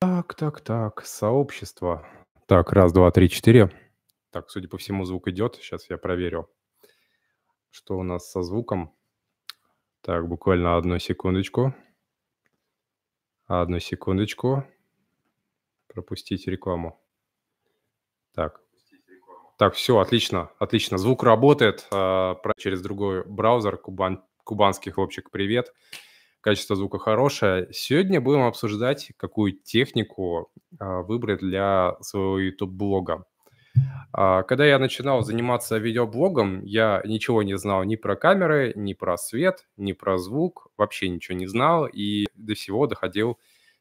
Так, так, так, сообщество. Так, раз, два, три, четыре. Так, судя по всему, звук идет. Сейчас я проверю, что у нас со звуком. Так, буквально одну секундочку. Одну секундочку. Пропустить рекламу. Так. Так, все, отлично, отлично. Звук работает. А, через другой браузер. Кубан, кубанский хлопчик, привет. Привет качество звука хорошее. Сегодня будем обсуждать, какую технику а, выбрать для своего YouTube-блога. А, когда я начинал заниматься видеоблогом, я ничего не знал ни про камеры, ни про свет, ни про звук, вообще ничего не знал, и до всего доходил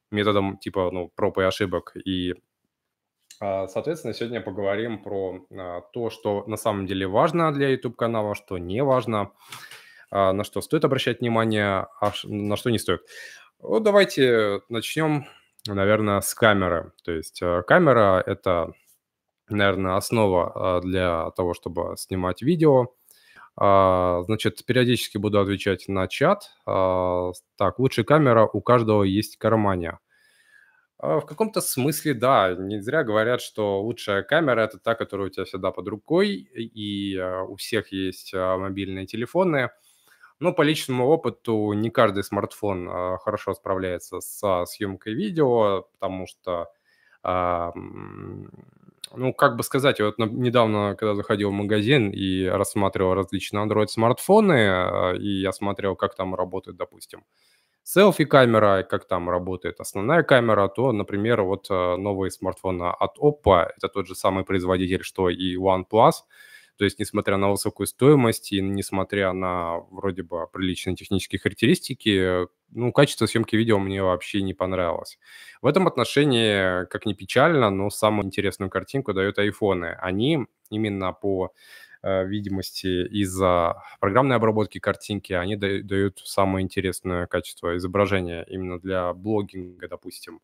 методом типа ну, проб и ошибок. И, а, соответственно, сегодня поговорим про то, что на самом деле важно для YouTube-канала, что не важно, а, на что стоит обращать внимание, а на что не стоит. Вот давайте начнем, наверное, с камеры. То есть э, камера – это, наверное, основа а, для того, чтобы снимать видео. А, значит, периодически буду отвечать на чат. Так, лучшая камера у каждого есть кармане. В каком-то смысле, да, не зря говорят, что лучшая камера – это та, которая у тебя всегда под рукой, и э, у всех есть мобильные телефоны – но ну, по личному опыту не каждый смартфон э, хорошо справляется со съемкой видео, потому что, э, ну, как бы сказать, вот недавно, когда заходил в магазин и рассматривал различные Android-смартфоны, э, и я смотрел, как там работает, допустим, селфи-камера, как там работает основная камера, то, например, вот новые смартфоны от Oppo, это тот же самый производитель, что и OnePlus, то есть, несмотря на высокую стоимость и несмотря на вроде бы приличные технические характеристики, ну, качество съемки видео мне вообще не понравилось. В этом отношении, как ни печально, но самую интересную картинку дают айфоны. Они именно по э, видимости из-за программной обработки картинки, они дают самое интересное качество изображения именно для блогинга, допустим.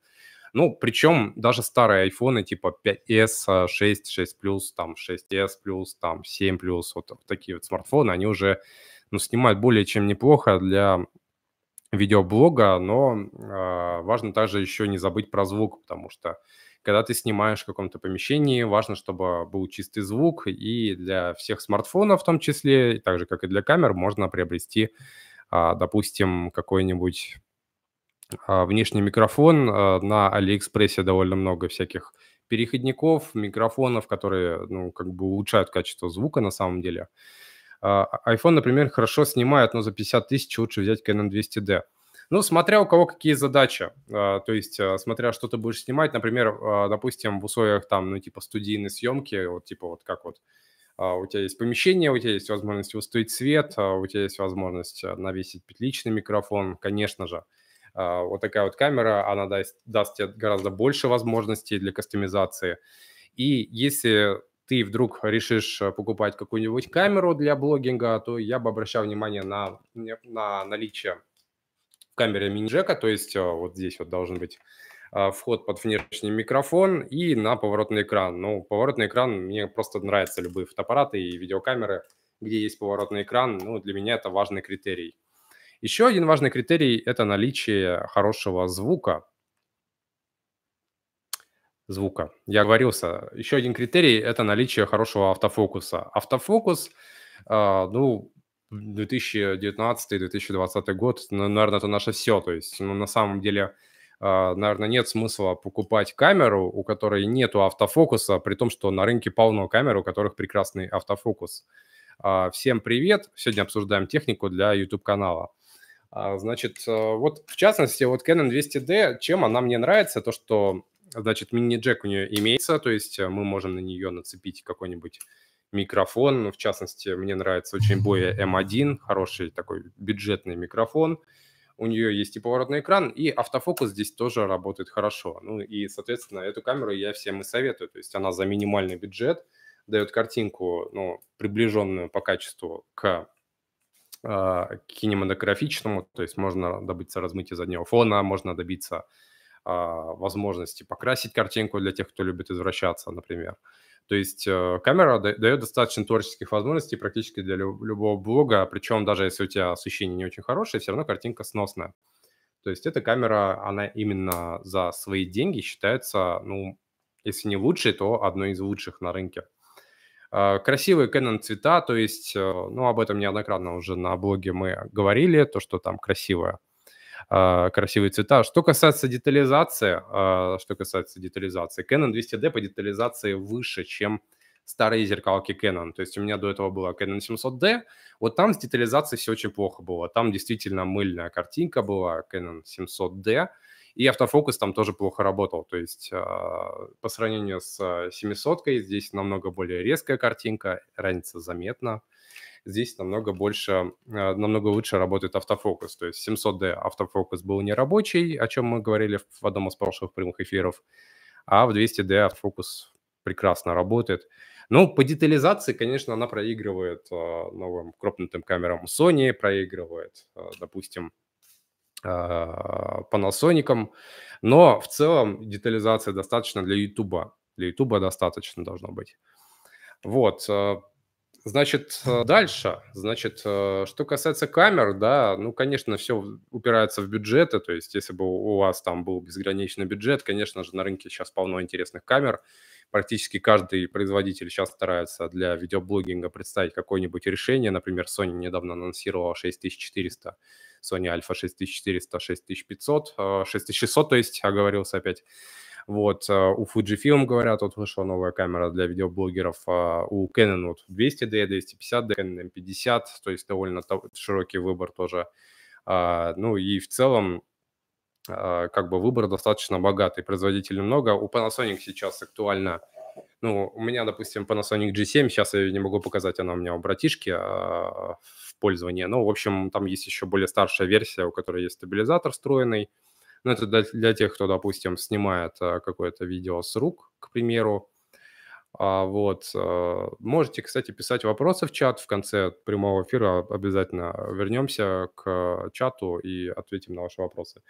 Ну, причем даже старые айфоны типа 5s, 6, 6 плюс, там 6s плюс, там 7 плюс, вот, вот такие вот смартфоны, они уже ну, снимают более чем неплохо для видеоблога, но э, важно также еще не забыть про звук, потому что когда ты снимаешь в каком-то помещении, важно, чтобы был чистый звук, и для всех смартфонов в том числе, так же, как и для камер, можно приобрести, э, допустим, какой-нибудь а, внешний микрофон. А, на Алиэкспрессе довольно много всяких переходников, микрофонов, которые, ну, как бы улучшают качество звука на самом деле. А, iPhone, например, хорошо снимает, но за 50 тысяч лучше взять Canon 200D. Ну, смотря у кого какие задачи, то есть смотря что ты будешь снимать, например, допустим, в условиях там, ну, типа студийной съемки, вот типа вот как вот у тебя есть помещение, у тебя есть возможность выставить свет, у тебя есть возможность навесить петличный микрофон, конечно же. А, вот такая вот камера, она даст, даст тебе гораздо больше возможностей для кастомизации. И если ты вдруг решишь э, покупать какую-нибудь камеру для блогинга, то я бы обращал внимание на, на наличие в камере мини-джека, то есть э, вот здесь вот должен быть а, вход под внешний микрофон и на поворотный экран. Ну, поворотный экран, мне просто нравятся любые фотоаппараты и видеокамеры, где есть поворотный экран, ну, для меня это важный критерий. Еще один важный критерий – это наличие хорошего звука. Звука. Я говорился. Еще один критерий – это наличие хорошего автофокуса. Автофокус, а, ну, 2019-2020 год, наверное, это наше все. То есть, ну, на самом деле, а, наверное, нет смысла покупать камеру, у которой нет автофокуса, при том, что на рынке полно камер, у которых прекрасный автофокус. А, всем привет! Сегодня обсуждаем технику для YouTube-канала. А, значит, э, вот в частности, вот Canon 200D, чем она мне нравится, то, что, значит, мини-джек у нее имеется, то есть э, мы можем на нее нацепить какой-нибудь микрофон. В частности, мне нравится очень боя эм M1, хороший такой бюджетный микрофон. У нее есть и поворотный экран, и автофокус здесь тоже работает хорошо. Ну и, соответственно, эту камеру я всем и советую. То есть она за минимальный бюджет дает картинку, ну, приближенную по качеству к а, к кинематографичному, то есть можно добиться размытия заднего фона, можно добиться а, возможности покрасить картинку для тех, кто любит извращаться, например. То есть э, камера дает достаточно творческих возможностей практически для любого блога, причем даже если у тебя освещение не очень хорошее, все равно картинка сносная. То есть эта камера, она именно за свои деньги считается, ну, если не лучшей, то одной из лучших на рынке. А, красивые Canon цвета, то есть, э, ну, об этом неоднократно уже на блоге мы говорили, то, что там красивое а, красивые цвета. Что касается детализации, а, что касается детализации, Canon 200D по детализации выше, чем старые зеркалки Canon. То есть у меня до этого была Canon 700D, вот там с детализацией все очень плохо было. Там действительно мыльная картинка была Canon 700D, и автофокус там тоже плохо работал. То есть а, по сравнению с 700 а, здесь намного более резкая картинка, разница заметна. Здесь намного больше, а, намного лучше работает автофокус. То есть 700D автофокус был не рабочий, о чем мы говорили в одном из прошлых прямых эфиров, а в 200D автофокус прекрасно работает. Ну, по детализации, конечно, она проигрывает э, новым крупным камерам Sony, проигрывает, э, допустим, а, Panasonic. Но в целом детализация достаточно для YouTube. Для YouTube достаточно должно быть. Вот. А, значит, э, дальше. Значит, э, что касается камер, да, ну, конечно, все упирается в бюджеты. То есть, если бы у вас там был безграничный бюджет, конечно же, на рынке сейчас полно интересных камер практически каждый производитель сейчас старается для видеоблогинга представить какое-нибудь решение. Например, Sony недавно анонсировала 6400, Sony Alpha 6400, 6500, 6600, то есть, оговорился опять. Вот, а, у Fujifilm, говорят, вот вышла новая камера для видеоблогеров, а, у Canon вот 200D, 250D, Canon M50, эм то есть довольно широкий выбор тоже. А, ну и в целом а, как бы выбор достаточно богатый, производителей много. У Panasonic сейчас актуально, ну, у меня, допустим, Panasonic G7, сейчас я ее не могу показать, она у меня у братишки а, в пользовании. Ну, в общем, там есть еще более старшая версия, у которой есть стабилизатор встроенный. Ну, это для, для тех, кто, допустим, снимает а, какое-то видео с рук, к примеру. А вот. Можете, кстати, писать вопросы в чат в конце прямого эфира. Обязательно вернемся к чату и ответим на ваши вопросы.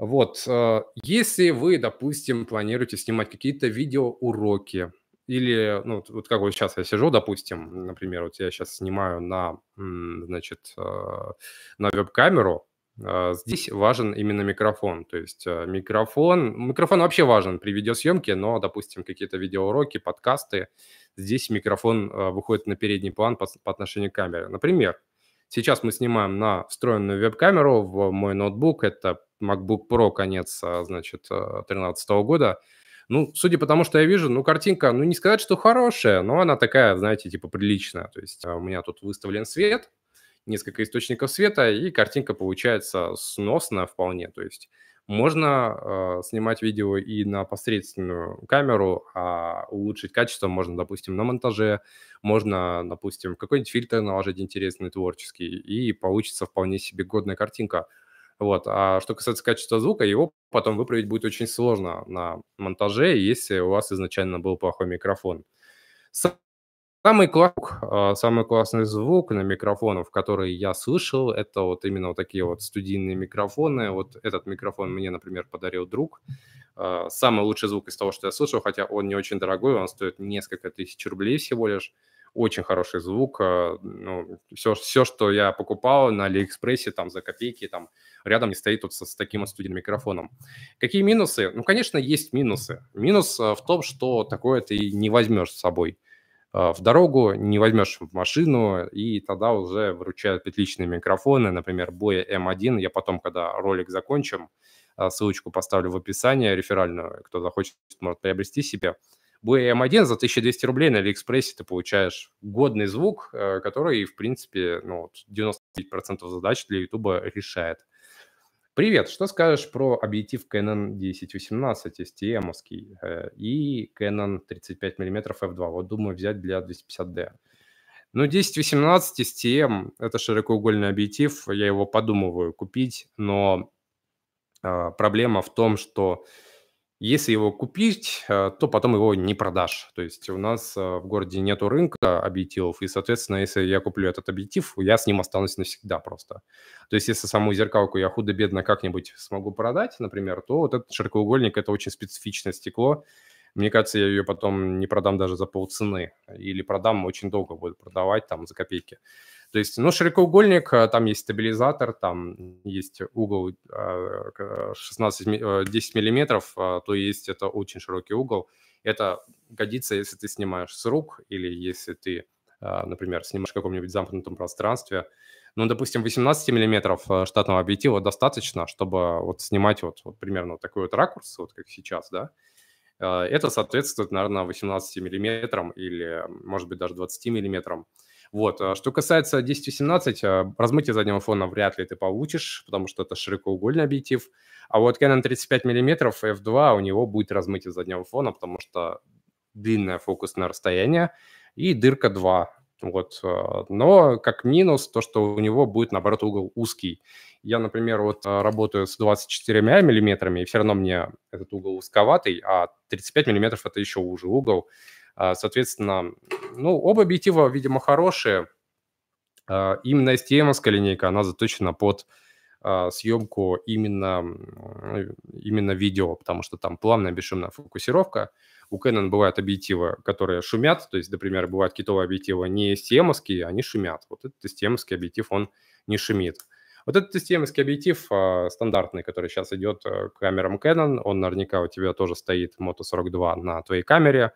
Вот, э, если вы, допустим, планируете снимать какие-то видеоуроки, или, ну, вот как вот сейчас я сижу, допустим, например, вот я сейчас снимаю на, значит, э, на веб-камеру, э, здесь важен именно микрофон, то есть микрофон, микрофон вообще важен при видеосъемке, но, допустим, какие-то видеоуроки, подкасты, здесь микрофон выходит на передний план по, по отношению к камере. Например, Сейчас мы снимаем на встроенную веб-камеру в мой ноутбук. Это MacBook Pro конец, а, значит, 2013 а, года. Ну, судя по тому, что я вижу, ну, картинка, ну, не сказать, что хорошая, но она такая, знаете, типа приличная. То есть а, у меня тут выставлен свет, несколько источников света, и картинка получается сносная вполне. То есть можно э, снимать видео и на посредственную камеру, а улучшить качество можно, допустим, на монтаже, можно, допустим, какой-нибудь фильтр наложить интересный, творческий, и получится вполне себе годная картинка. Вот. А что касается качества звука, его потом выправить будет очень сложно на монтаже, если у вас изначально был плохой микрофон. Самый, класс, а, самый классный звук на микрофонах, который я слышал, это вот именно вот такие вот студийные микрофоны. Вот этот микрофон мне, например, подарил друг. А, самый лучший звук из того, что я слышал, хотя он не очень дорогой, он стоит несколько тысяч рублей всего лишь. Очень хороший звук. А, ну, все, все, что я покупал на Алиэкспрессе, там за копейки, там рядом не стоит вот с, с таким вот студийным микрофоном. Какие минусы? Ну, конечно, есть минусы. Минус в том, что такое ты не возьмешь с собой – а, в дорогу, не возьмешь в машину, и тогда уже выручают петличные микрофоны, например, Боя м 1 Я потом, когда ролик закончим, а, ссылочку поставлю в описании реферальную, кто захочет, может приобрести себе. Боя м 1 за 1200 рублей на Алиэкспрессе ты получаешь годный звук, э, который, в принципе, ну, 99% задач для Ютуба решает. Привет, что скажешь про объектив Canon 10-18 STM э, и Canon 35 мм f2? Вот думаю взять для 250D. Ну, 10-18 STM эм – это широкоугольный объектив, я его подумываю купить, но э, проблема в том, что если его купить, э, то потом его не продашь. То есть у нас э, в городе нету рынка объективов, и, соответственно, если я куплю этот объектив, я с ним останусь навсегда просто. То есть если саму зеркалку я худо-бедно как-нибудь смогу продать, например, то вот этот широкоугольник – это очень специфичное стекло. Мне кажется, я ее потом не продам даже за полцены или продам очень долго, буду продавать там за копейки. То есть, ну, широкоугольник, а, там есть стабилизатор, там есть угол 16, а, 10 э, миллиметров, а, то есть это очень широкий угол. Это годится, если ты снимаешь с рук или если ты, например, снимаешь в каком-нибудь замкнутом пространстве. Ну, допустим, 18 миллиметров штатного объектива достаточно, чтобы вот снимать вот, вот примерно вот такой вот ракурс, вот как сейчас, да, это соответствует, наверное, 18 миллиметрам или, может быть, даже 20 миллиметрам. Вот. А что касается 10-18, а, размытие заднего фона вряд ли ты получишь, потому что это широкоугольный объектив. А вот Canon 35 мм f2 у него будет размытие заднего фона, потому что длинное фокусное расстояние и дырка 2. Вот. А, но как минус то, что у него будет, наоборот, угол узкий. Я, например, вот работаю с 24 мм и все равно мне этот угол узковатый, а 35 мм это еще уже угол. А, соответственно, ну, оба объектива, видимо, хорошие. А, именно stm линейка, она заточена под а, съемку именно, именно видео, потому что там плавная бесшумная фокусировка. У Canon бывают объективы, которые шумят, то есть, например, бывают китовые объективы не stm они шумят. Вот этот stm объектив, он не шумит. Вот этот stm объектив стандартный, который сейчас идет э, к камерам Canon, он наверняка у тебя тоже стоит Moto 42 на твоей камере,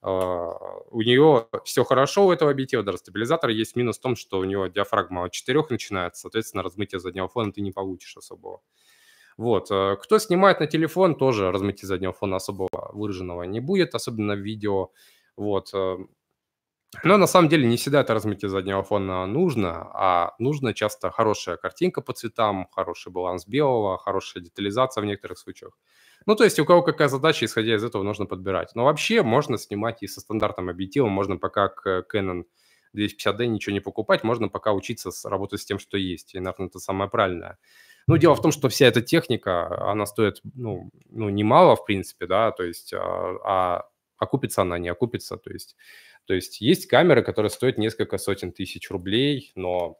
а, у нее все хорошо у этого объектива, даже стабилизатора есть минус в том, что у него диафрагма от 4 начинается, соответственно, размытие заднего фона ты не получишь особого. Вот. Э, кто снимает на телефон, тоже размытие заднего фона особого выраженного не будет, особенно в видео. Вот. Э, но на самом деле не всегда это размытие заднего фона нужно, а нужно часто хорошая картинка по цветам, хороший баланс белого, хорошая детализация в некоторых случаях. Ну, то есть у кого какая задача, исходя из этого, нужно подбирать. Но вообще можно снимать и со стандартным объективом, можно пока к Canon 250D ничего не покупать, можно пока учиться работать с тем, что есть. И, наверное, это самое правильное. Ну, дело в том, что вся эта техника, она стоит, ну, ну немало, в принципе, да, то есть, а, а окупится она, не окупится, то есть, то есть есть камеры, которые стоят несколько сотен тысяч рублей, но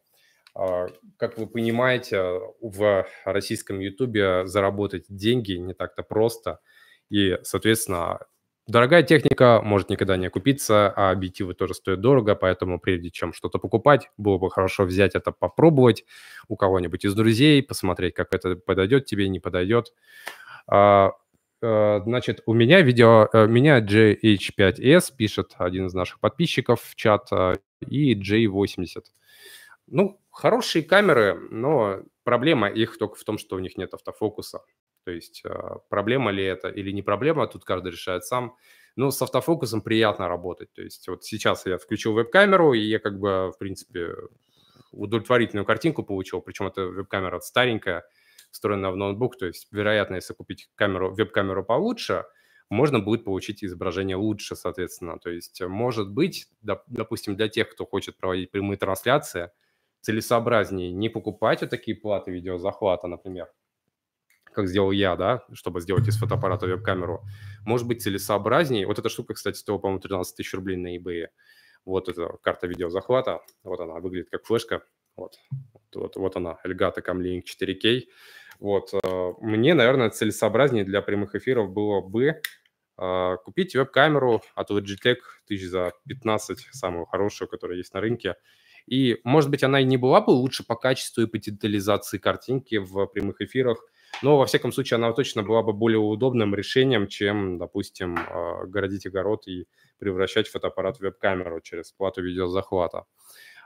а, как вы понимаете, в российском YouTube заработать деньги не так-то просто. И, соответственно, дорогая техника может никогда не окупиться, а объективы тоже стоят дорого, поэтому прежде чем что-то покупать, было бы хорошо взять это, попробовать у кого-нибудь из друзей, посмотреть, как это подойдет тебе, не подойдет. А, э, значит, у меня видео, э, меня JH5S пишет один из наших подписчиков в чат э, и J80. Ну, Хорошие камеры, но проблема их только в том, что у них нет автофокуса. То есть а, проблема ли это или не проблема, тут каждый решает сам. Но с автофокусом приятно работать. То есть вот сейчас я включил веб-камеру, и я как бы, в принципе, удовлетворительную картинку получил. Причем эта веб-камера старенькая, встроенная в ноутбук. То есть, вероятно, если купить камеру, веб-камеру получше, можно будет получить изображение лучше, соответственно. То есть, может быть, допустим, для тех, кто хочет проводить прямые трансляции – целесообразнее не покупать вот такие платы видеозахвата, например, как сделал я, да, чтобы сделать из фотоаппарата веб-камеру, может быть целесообразнее. Вот эта штука, кстати, стоила, по-моему, 13 тысяч рублей на eBay. Вот эта карта видеозахвата, вот она выглядит как флешка, вот, вот, вот она, Elgato Camlink 4K. Вот, э, мне, наверное, целесообразнее для прямых эфиров было бы э, купить веб-камеру от Logitech тысяч за 15, самую хорошую, которая есть на рынке, и, может быть, она и не была бы лучше по качеству и по детализации картинки в прямых эфирах, но, во всяком случае, она точно была бы более удобным решением, чем, допустим, а, городить огород и превращать фотоаппарат в веб-камеру через плату видеозахвата.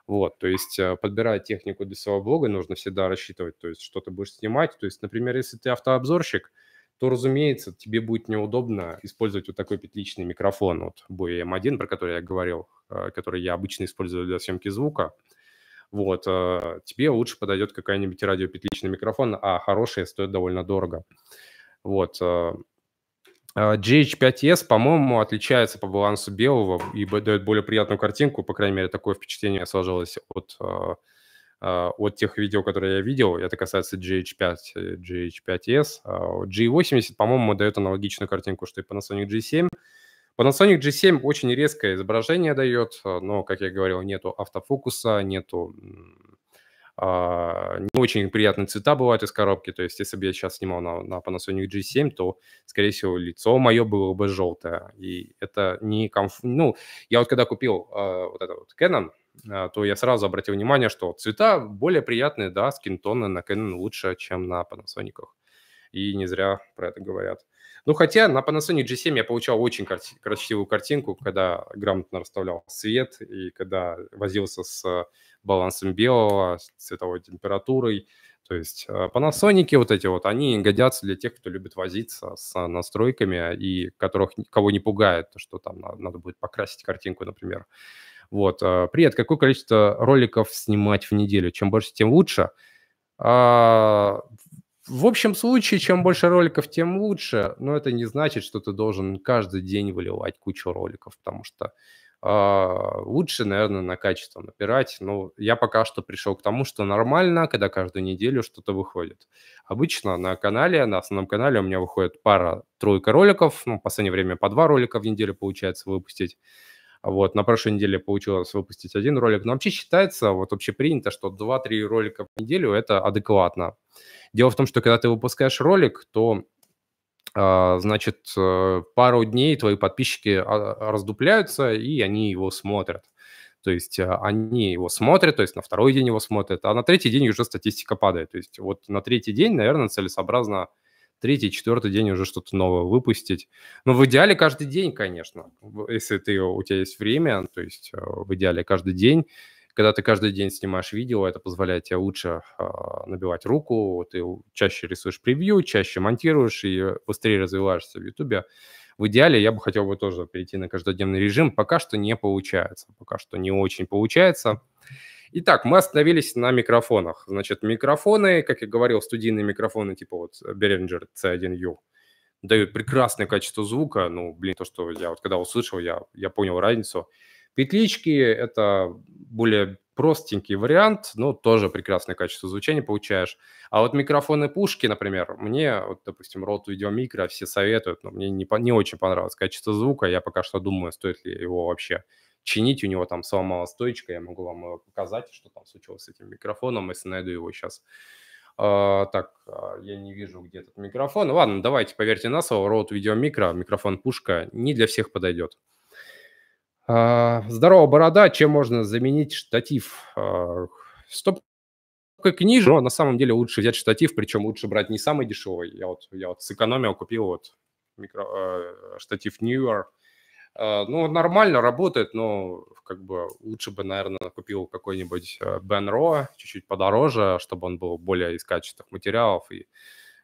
Вот, то есть э, подбирая технику для своего блога, нужно всегда рассчитывать, то есть что ты будешь снимать. То есть, например, если ты автообзорщик, то, разумеется, тебе будет неудобно использовать вот такой петличный микрофон, вот Bowie M1, эм про который я говорил, э, который я обычно использую для съемки звука. Вот, э, тебе лучше подойдет какая-нибудь радиопетличный микрофон, а хорошие стоят довольно дорого. Вот. GH5S, э, по-моему, отличается по балансу белого и дает более приятную картинку, по крайней мере, такое впечатление сложилось от а, от тех видео, которые я видел, это касается GH5, GH5S. G80, по-моему, дает аналогичную картинку, что и Panasonic G7. Panasonic G7 очень резкое изображение дает, а, но, как я говорил, нету автофокуса, нету а, не очень приятные цвета бывают из коробки. То есть, если бы я сейчас снимал на, на Panasonic G7, то, скорее всего, лицо мое было бы желтое. И это не комфортно. Ну, я вот когда купил э, вот это вот Canon, а, то я сразу обратил внимание, что цвета более приятные, да, скинтоны на Canon лучше, чем на Panasonic. И не зря про это говорят. Ну, хотя на Panasonic G7 я получал очень карти- красивую картинку, когда грамотно расставлял свет и когда возился с балансом белого, с цветовой температурой. То есть а, Panasonic вот эти вот, они годятся для тех, кто любит возиться с настройками и которых, кого не пугает, что там надо будет покрасить картинку, например. Вот. А, Привет, какое количество роликов снимать в неделю? Чем больше, тем лучше. А, в общем случае, чем больше роликов, тем лучше, но это не значит, что ты должен каждый день выливать кучу роликов, потому что а, лучше, наверное, на качество напирать. Но ну, я пока что пришел к тому, что нормально, когда каждую неделю что-то выходит. Обычно на канале, на основном канале у меня выходит пара-тройка роликов, ну, в последнее время по два ролика в неделю получается выпустить. Вот, на прошлой неделе получилось выпустить один ролик. Но вообще считается, вот вообще принято, что 2-3 ролика в неделю – это адекватно. Дело в том, что когда ты выпускаешь ролик, то а, значит, э, пару дней твои подписчики а, раздупляются, и они его смотрят. То есть э, они его смотрят, то есть на второй день его смотрят, а на третий день уже статистика падает. То есть вот на третий день, наверное, целесообразно третий, четвертый день уже что-то новое выпустить. Но ну, в идеале каждый день, конечно, если ты, у тебя есть время, то есть э, в идеале каждый день. Когда ты каждый день снимаешь видео, это позволяет тебе лучше э, набивать руку, ты чаще рисуешь превью, чаще монтируешь и быстрее развиваешься в Ютубе. В идеале я бы хотел бы тоже перейти на каждодневный режим. Пока что не получается, пока что не очень получается. Итак, мы остановились на микрофонах. Значит, микрофоны, как я говорил, студийные микрофоны типа вот э, Behringer C1U дают прекрасное качество звука. Ну, блин, то, что я вот когда услышал, я, я понял разницу. Петлички – это более простенький вариант, но тоже прекрасное качество звучания получаешь. А вот микрофоны пушки, например, мне, вот, допустим, рот видеомикро все советуют, но мне не, не очень понравилось качество звука, я пока что думаю, стоит ли его вообще чинить. У него там сломала стоечка, я могу вам э, показать, что там случилось с этим микрофоном, если найду его сейчас. А, так, а, я не вижу, где этот микрофон. Ладно, давайте, поверьте на слово, Rode Video Micro, микрофон пушка, не для всех подойдет. А, здорово, борода, чем можно заменить штатив? Стоп как но на самом деле лучше взять штатив, причем лучше брать не самый дешевый. Я вот, я вот сэкономил, купил вот микро, э, штатив Newer Э, ну, нормально работает, но как бы лучше бы, наверное, купил какой-нибудь Benro э, чуть-чуть подороже, чтобы он был более из качественных материалов. И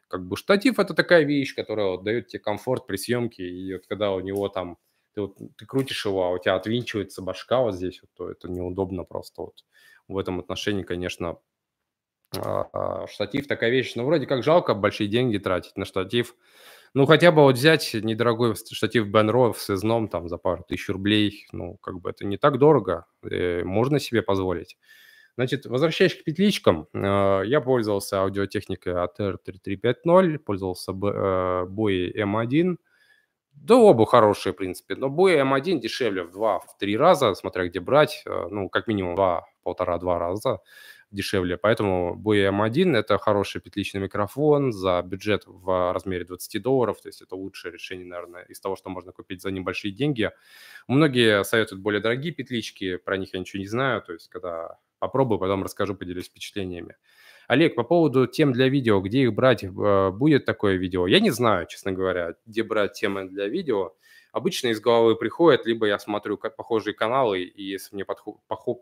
как бы штатив – это такая вещь, которая вот дает тебе комфорт при съемке. И вот когда у него там ты, вот, ты крутишь его, а у тебя отвинчивается башка вот здесь, вот, то это неудобно просто. Вот в этом отношении, конечно, а, а, штатив такая вещь. Но ну, вроде как жалко большие деньги тратить на штатив. Ну, хотя бы вот взять недорогой штатив Benro с изном там за пару тысяч рублей, ну, как бы это не так дорого, э, можно себе позволить. Значит, возвращаясь к петличкам, э, я пользовался аудиотехникой ATR 3350, пользовался э, M1, эм да оба хорошие, в принципе. Но Boy M1 эм дешевле в 2-3 раза, смотря где брать. Э, ну, как минимум 2-1,5-2 раза дешевле. Поэтому Boya M1 эм – это хороший петличный микрофон за бюджет в размере 20 долларов, то есть это лучшее решение, наверное, из того, что можно купить за небольшие деньги. Многие советуют более дорогие петлички, про них я ничего не знаю, то есть когда попробую, потом расскажу, поделюсь впечатлениями. Олег, по поводу тем для видео, где их брать, э, будет такое видео? Я не знаю, честно говоря, где брать темы для видео. Обычно из головы приходят, либо я смотрю как похожие каналы, и если мне подход, поход,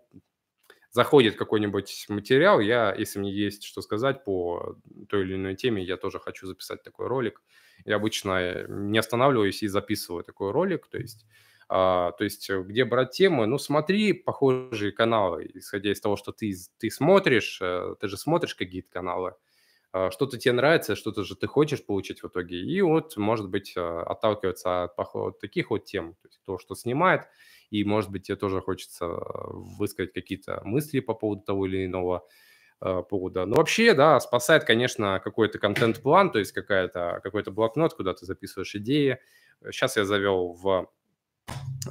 заходит какой-нибудь материал, я, если мне есть что сказать по той или иной теме, я тоже хочу записать такой ролик. Я обычно э, не останавливаюсь и записываю такой ролик, то есть а, то есть, э, где брать темы? Ну, смотри похожие каналы, исходя из того, что ты, ты смотришь, э, ты же смотришь какие-то каналы, а, что-то тебе нравится, что-то же ты хочешь получить в итоге. И вот, может быть, отталкиваться от, таких вот тем, то есть то, что снимает, и, может быть, тебе тоже хочется а, высказать какие-то мысли по поводу того или иного а, повода. Но ну, вообще, да, спасает, конечно, какой-то контент-план, то есть какая-то, какой-то блокнот, куда ты записываешь идеи. Сейчас я завел в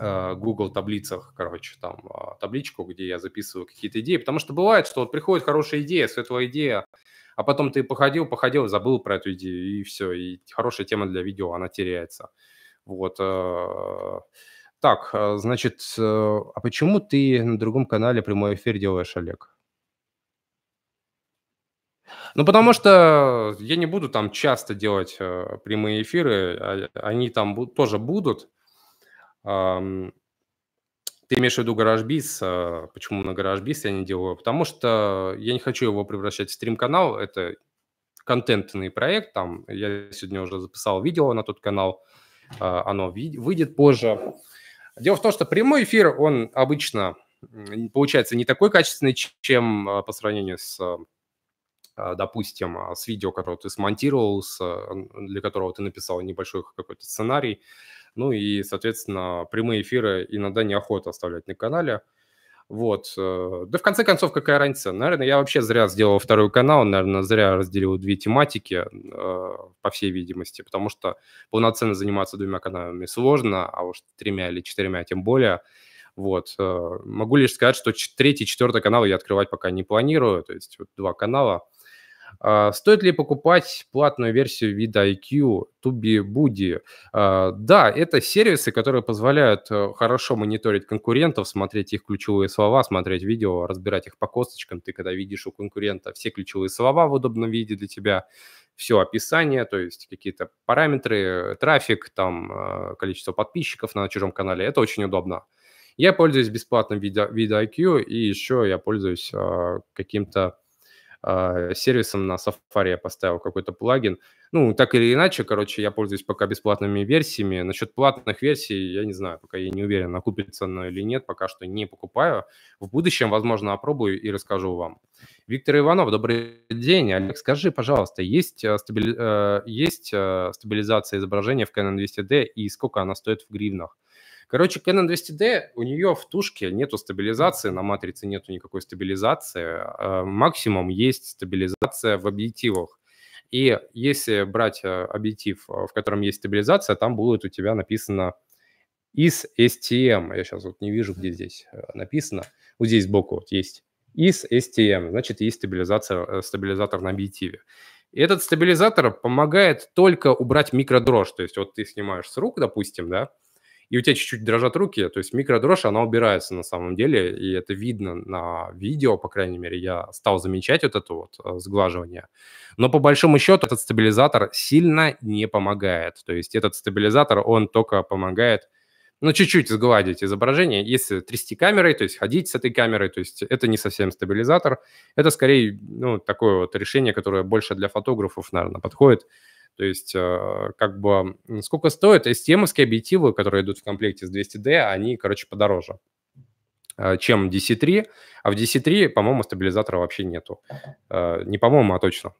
а, Google таблицах, короче, там табличку, где я записываю какие-то идеи, потому что бывает, что вот приходит хорошая идея, с идея, а потом ты походил, походил, забыл про эту идею, и все, и хорошая тема для видео, она теряется. Вот. Так, э, значит, э, а почему ты на другом канале прямой эфир делаешь, Олег? Ну, потому что я не буду там часто делать э, прямые эфиры, а, они там тоже будут. ты имеешь в виду GarageBiz? Э, почему на GarageBiz я не делаю? Потому что я не хочу его превращать в стрим-канал, это контентный проект, там я сегодня уже записал видео на тот канал, оно выйдет позже. Дело в том, что прямой эфир, он обычно получается не такой качественный, чем а, по сравнению с а, допустим, а, с видео, которое ты смонтировал, для которого ты написал небольшой какой-то сценарий. Ну и, соответственно, прямые эфиры иногда неохота оставлять на канале. Вот. Э, да в конце концов, какая разница? Наверное, я вообще зря сделал второй канал, наверное, зря разделил две тематики, э, по всей видимости, потому что полноценно заниматься двумя каналами сложно, а уж тремя или четырьмя тем более. Вот. Э, могу лишь сказать, что третий, четвертый канал я открывать пока не планирую, то есть вот два канала – а, стоит ли покупать платную версию вида IQ, Tubi, Budi? А, да, это сервисы, которые позволяют э, хорошо мониторить конкурентов, смотреть их ключевые слова, смотреть видео, разбирать их по косточкам. Ты когда видишь у конкурента все ключевые слова в удобном виде для тебя, все описание, то есть какие-то параметры, трафик, там э, количество подписчиков на чужом канале. Это очень удобно. Я пользуюсь бесплатным вида, вида IQ, и еще я пользуюсь э, каким-то а, сервисом на Safari я поставил какой-то плагин. Ну, так или иначе, короче, я пользуюсь пока бесплатными версиями. Насчет платных версий, я не знаю, пока я не уверен, окупится оно или нет, пока что не покупаю. В будущем, возможно, опробую и расскажу вам. Виктор Иванов, добрый день. Олег, скажи, пожалуйста, есть, э, стабили... Э, есть э, стабилизация изображения в Canon 200D и сколько она стоит в гривнах? Короче, Canon 200D, у нее в тушке нету стабилизации, на матрице нету никакой стабилизации. А, максимум есть стабилизация в объективах. И если брать э, объектив, э, в котором есть стабилизация, там будет у тебя написано из STM. Эм. Я сейчас вот не вижу, где здесь э, написано. Вот здесь сбоку вот есть. Из STM, эм. значит, есть стабилизация, стабилизатор на объективе. И этот стабилизатор помогает только убрать микродрожь. То есть вот ты снимаешь с рук, допустим, да, и у тебя чуть-чуть дрожат руки, то есть микродрожь, она убирается на самом деле, и это видно на видео, по крайней мере, я стал замечать вот это вот э, сглаживание. Но по большому счету этот стабилизатор сильно не помогает, то есть этот стабилизатор, он только помогает ну, чуть-чуть сгладить изображение, если трясти камерой, то есть ходить с этой камерой, то есть это не совсем стабилизатор, это скорее, ну, такое вот решение, которое больше для фотографов, наверное, подходит, то есть, а, как бы, сколько стоит? STM-овские объективы, которые идут в комплекте с 200D, они, короче, подороже а, чем DC3, а в DC3, по-моему, стабилизатора вообще нету. А, не по-моему, а точно.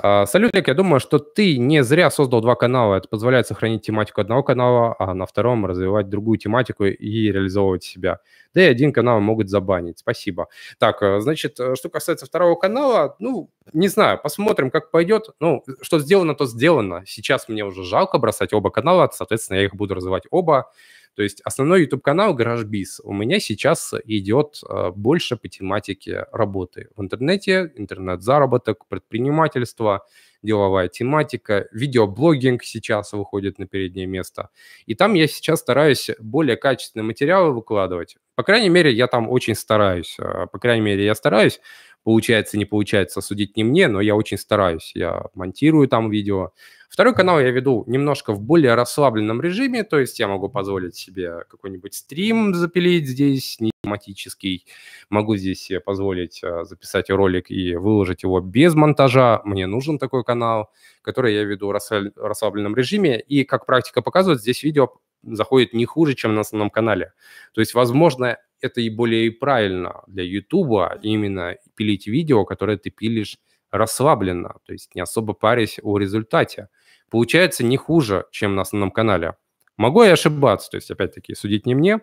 А, Салютик, я думаю, что ты не зря создал два канала. Это позволяет сохранить тематику одного канала, а на втором развивать другую тематику и реализовывать себя. Да и один канал могут забанить. Спасибо. Так, э, значит, э, что касается второго канала, ну, не знаю, посмотрим, как пойдет. Ну, что сделано, то сделано. Сейчас мне уже жалко бросать оба канала, соответственно, я их буду развивать оба. То есть основной YouTube-канал GarageBiz у меня сейчас идет а, больше по тематике работы в интернете, интернет-заработок, предпринимательство, деловая тематика, видеоблогинг сейчас выходит на переднее место. И там я сейчас стараюсь более качественные материалы выкладывать. По крайней мере, я там очень стараюсь. А, по крайней мере, я стараюсь. Получается, не получается, судить не мне, но я очень стараюсь. Я монтирую там видео. Второй канал я веду немножко в более расслабленном режиме, то есть я могу позволить себе какой-нибудь стрим запилить здесь, тематический. Могу здесь себе позволить а, записать ролик и выложить его без монтажа. Мне нужен такой канал, который я веду в расслабленном режиме. И, как практика показывает, здесь видео заходит не хуже, чем на основном канале. То есть, возможно, это и более и правильно для YouTube именно пилить видео, которое ты пилишь расслабленно, то есть не особо парясь о результате. Получается не хуже, чем на основном канале. Могу я ошибаться, то есть опять-таки судить не мне.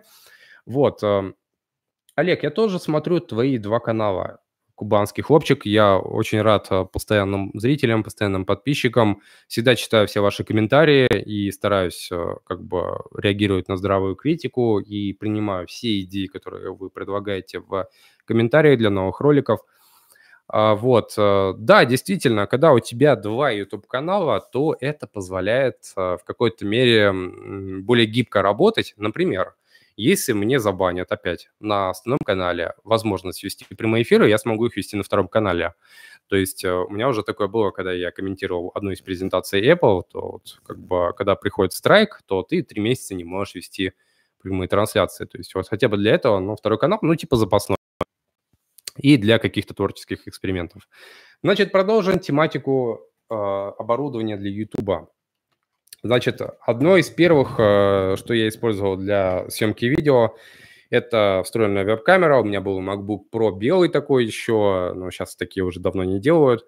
Вот, Олег, я тоже смотрю твои два канала. Кубанский хлопчик. Я очень рад э, постоянным зрителям, постоянным подписчикам. Всегда читаю все ваши комментарии и стараюсь э, как бы реагировать на здравую критику и принимаю все идеи, которые вы предлагаете в комментариях для новых роликов. А, вот, э, да, действительно, когда у тебя два YouTube канала, то это позволяет в какой-то мере более гибко работать. Например, если мне забанят опять на основном канале возможность вести прямые эфиры, я смогу их вести на втором канале. То есть э, у меня уже такое было, когда я комментировал одну из презентаций Apple, то вот, как бы, когда приходит страйк, то ты три месяца не можешь вести прямые трансляции. То есть вот хотя бы для этого, ну, второй канал, ну, типа запасной. И для каких-то творческих экспериментов. Значит, продолжим тематику э, оборудования для YouTube. Значит, одно из первых, э, что я использовал для съемки видео, это встроенная веб-камера. У меня был MacBook Pro белый такой еще, но сейчас такие уже давно не делают.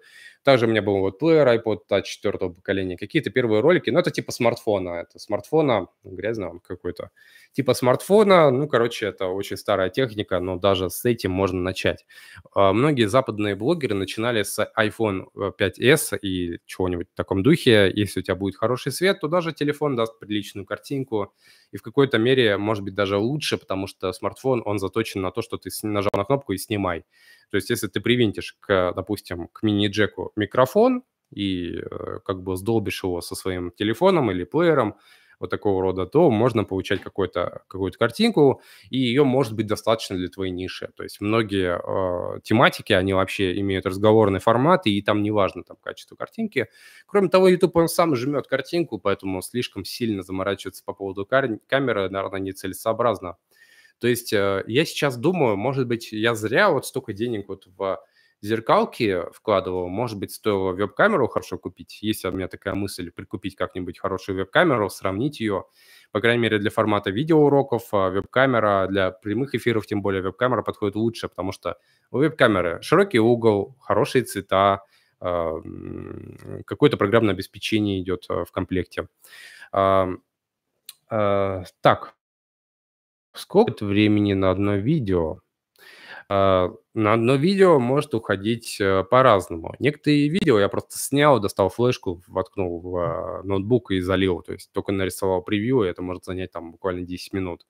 Также у меня был вот плеер iPod Touch четвертого поколения, какие-то первые ролики, но это типа смартфона, это смартфона, ну, грязно он какой-то, типа смартфона, ну, короче, это очень старая техника, но даже с этим можно начать. А, многие западные блогеры начинали с iPhone 5s э, и чего-нибудь в таком духе, если у тебя будет хороший свет, то даже телефон даст приличную картинку, и в какой-то мере, может быть, даже лучше, потому что смартфон, он заточен на то, что ты нажал на кнопку и снимай. То есть если ты привинтишь, к, допустим, к мини-джеку микрофон и э, как бы сдолбишь его со своим телефоном или плеером, вот такого рода, то можно получать какую-то какую картинку, и ее может быть достаточно для твоей ниши. То есть многие э, тематики, они вообще имеют разговорный формат, и там не важно там качество картинки. Кроме того, YouTube он сам жмет картинку, поэтому слишком сильно заморачиваться по поводу кар- камеры, наверное, нецелесообразно. То есть э, я сейчас думаю, может быть, я зря вот столько денег вот в зеркалки вкладывал, может быть, стоило веб-камеру хорошо купить. Есть у меня такая мысль прикупить как-нибудь хорошую веб-камеру, сравнить ее. По крайней мере, для формата видеоуроков а, веб-камера, для прямых эфиров, тем более веб-камера подходит лучше, потому что у веб-камеры широкий угол, хорошие цвета, а, какое-то программное обеспечение идет а, в комплекте. Так, Сколько времени на одно видео? А, на одно видео может уходить э, по-разному. Некоторые видео я просто снял, достал флешку, воткнул в э, ноутбук и залил. То есть только нарисовал превью, и это может занять там буквально 10 минут.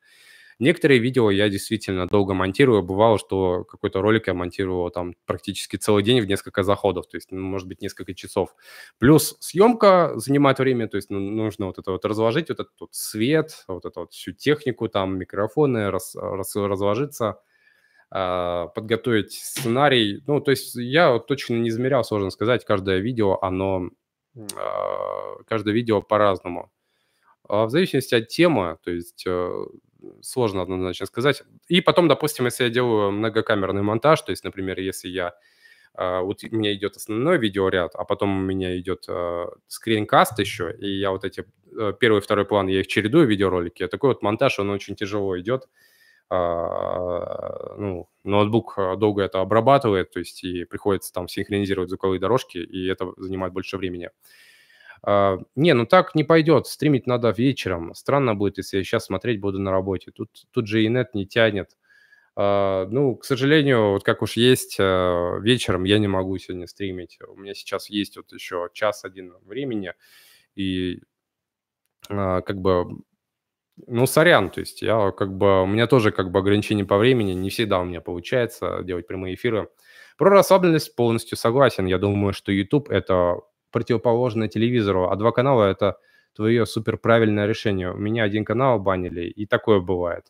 Некоторые видео я действительно долго монтирую. Бывало, что какой-то ролик я монтировал там практически целый день в несколько заходов, то есть, ну, может быть, несколько часов. Плюс съемка занимает время, то есть ну, нужно вот это вот разложить, вот этот вот свет, вот эту вот всю технику, там микрофоны, раз, раз, разложиться а, подготовить сценарий. Ну, то есть я вот точно не измерял, сложно сказать, каждое видео, оно, а, каждое видео по-разному. А в зависимости от темы, то есть э, сложно однозначно сказать. И потом, допустим, если я делаю многокамерный монтаж, то есть, например, если я а, вот у меня идет основной видеоряд, а потом у меня идет а, скринкаст еще, и я вот эти э, первый второй план, я их чередую, видеоролики. А такой вот монтаж, он очень тяжело идет. Э, ну, ноутбук э, долго это обрабатывает, то есть и приходится там синхронизировать звуковые дорожки, и это занимает больше времени. А, не, ну так не пойдет, стримить надо вечером. Странно будет, если я сейчас смотреть буду на работе. Тут, тут же и нет не тянет. А, ну, к сожалению, вот как уж есть, а, вечером я не могу сегодня стримить. У меня сейчас есть вот еще час-один времени, и а, как бы ну, сорян, то есть я как бы, у меня тоже как бы ограничение по времени, не всегда у меня получается делать прямые эфиры. Про расслабленность полностью согласен. Я думаю, что YouTube – это противоположное телевизору, а два канала – это твое суперправильное решение. У меня один канал банили, и такое бывает.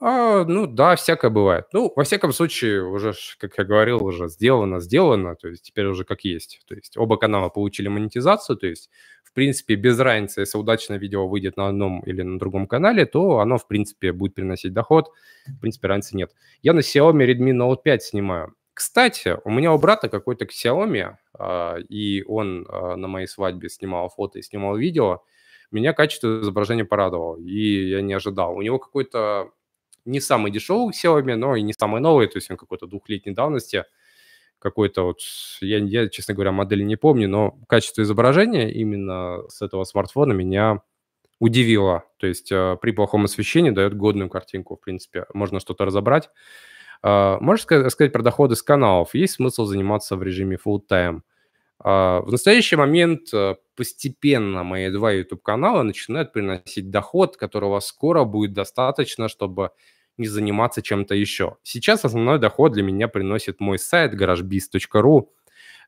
А, ну да, всякое бывает. Ну, во всяком случае, уже, как я говорил, уже сделано, сделано, то есть теперь уже как есть. То есть оба канала получили монетизацию, то есть, в принципе, без разницы, если удачное видео выйдет на одном или на другом канале, то оно, в принципе, будет приносить доход, в принципе, разницы нет. Я на Xiaomi Redmi Note 5 снимаю. Кстати, у меня у брата какой-то Xiaomi, а, и он а, на моей свадьбе снимал фото и снимал видео. Меня качество изображения порадовало, и я не ожидал. У него какой-то не самый дешевый Xiaomi, но и не самый новый, то есть он какой-то двухлетней давности, какой-то вот, я, я, честно говоря, модели не помню, но качество изображения именно с этого смартфона меня удивило. То есть а, при плохом освещении дает годную картинку, в принципе, можно что-то разобрать. А, можешь сказать про доходы с каналов? Есть смысл заниматься в режиме full-time? А, в настоящий момент а, постепенно мои два YouTube-канала начинают приносить доход, которого скоро будет достаточно, чтобы не заниматься чем-то еще. Сейчас основной доход для меня приносит мой сайт GarageBiz.ru,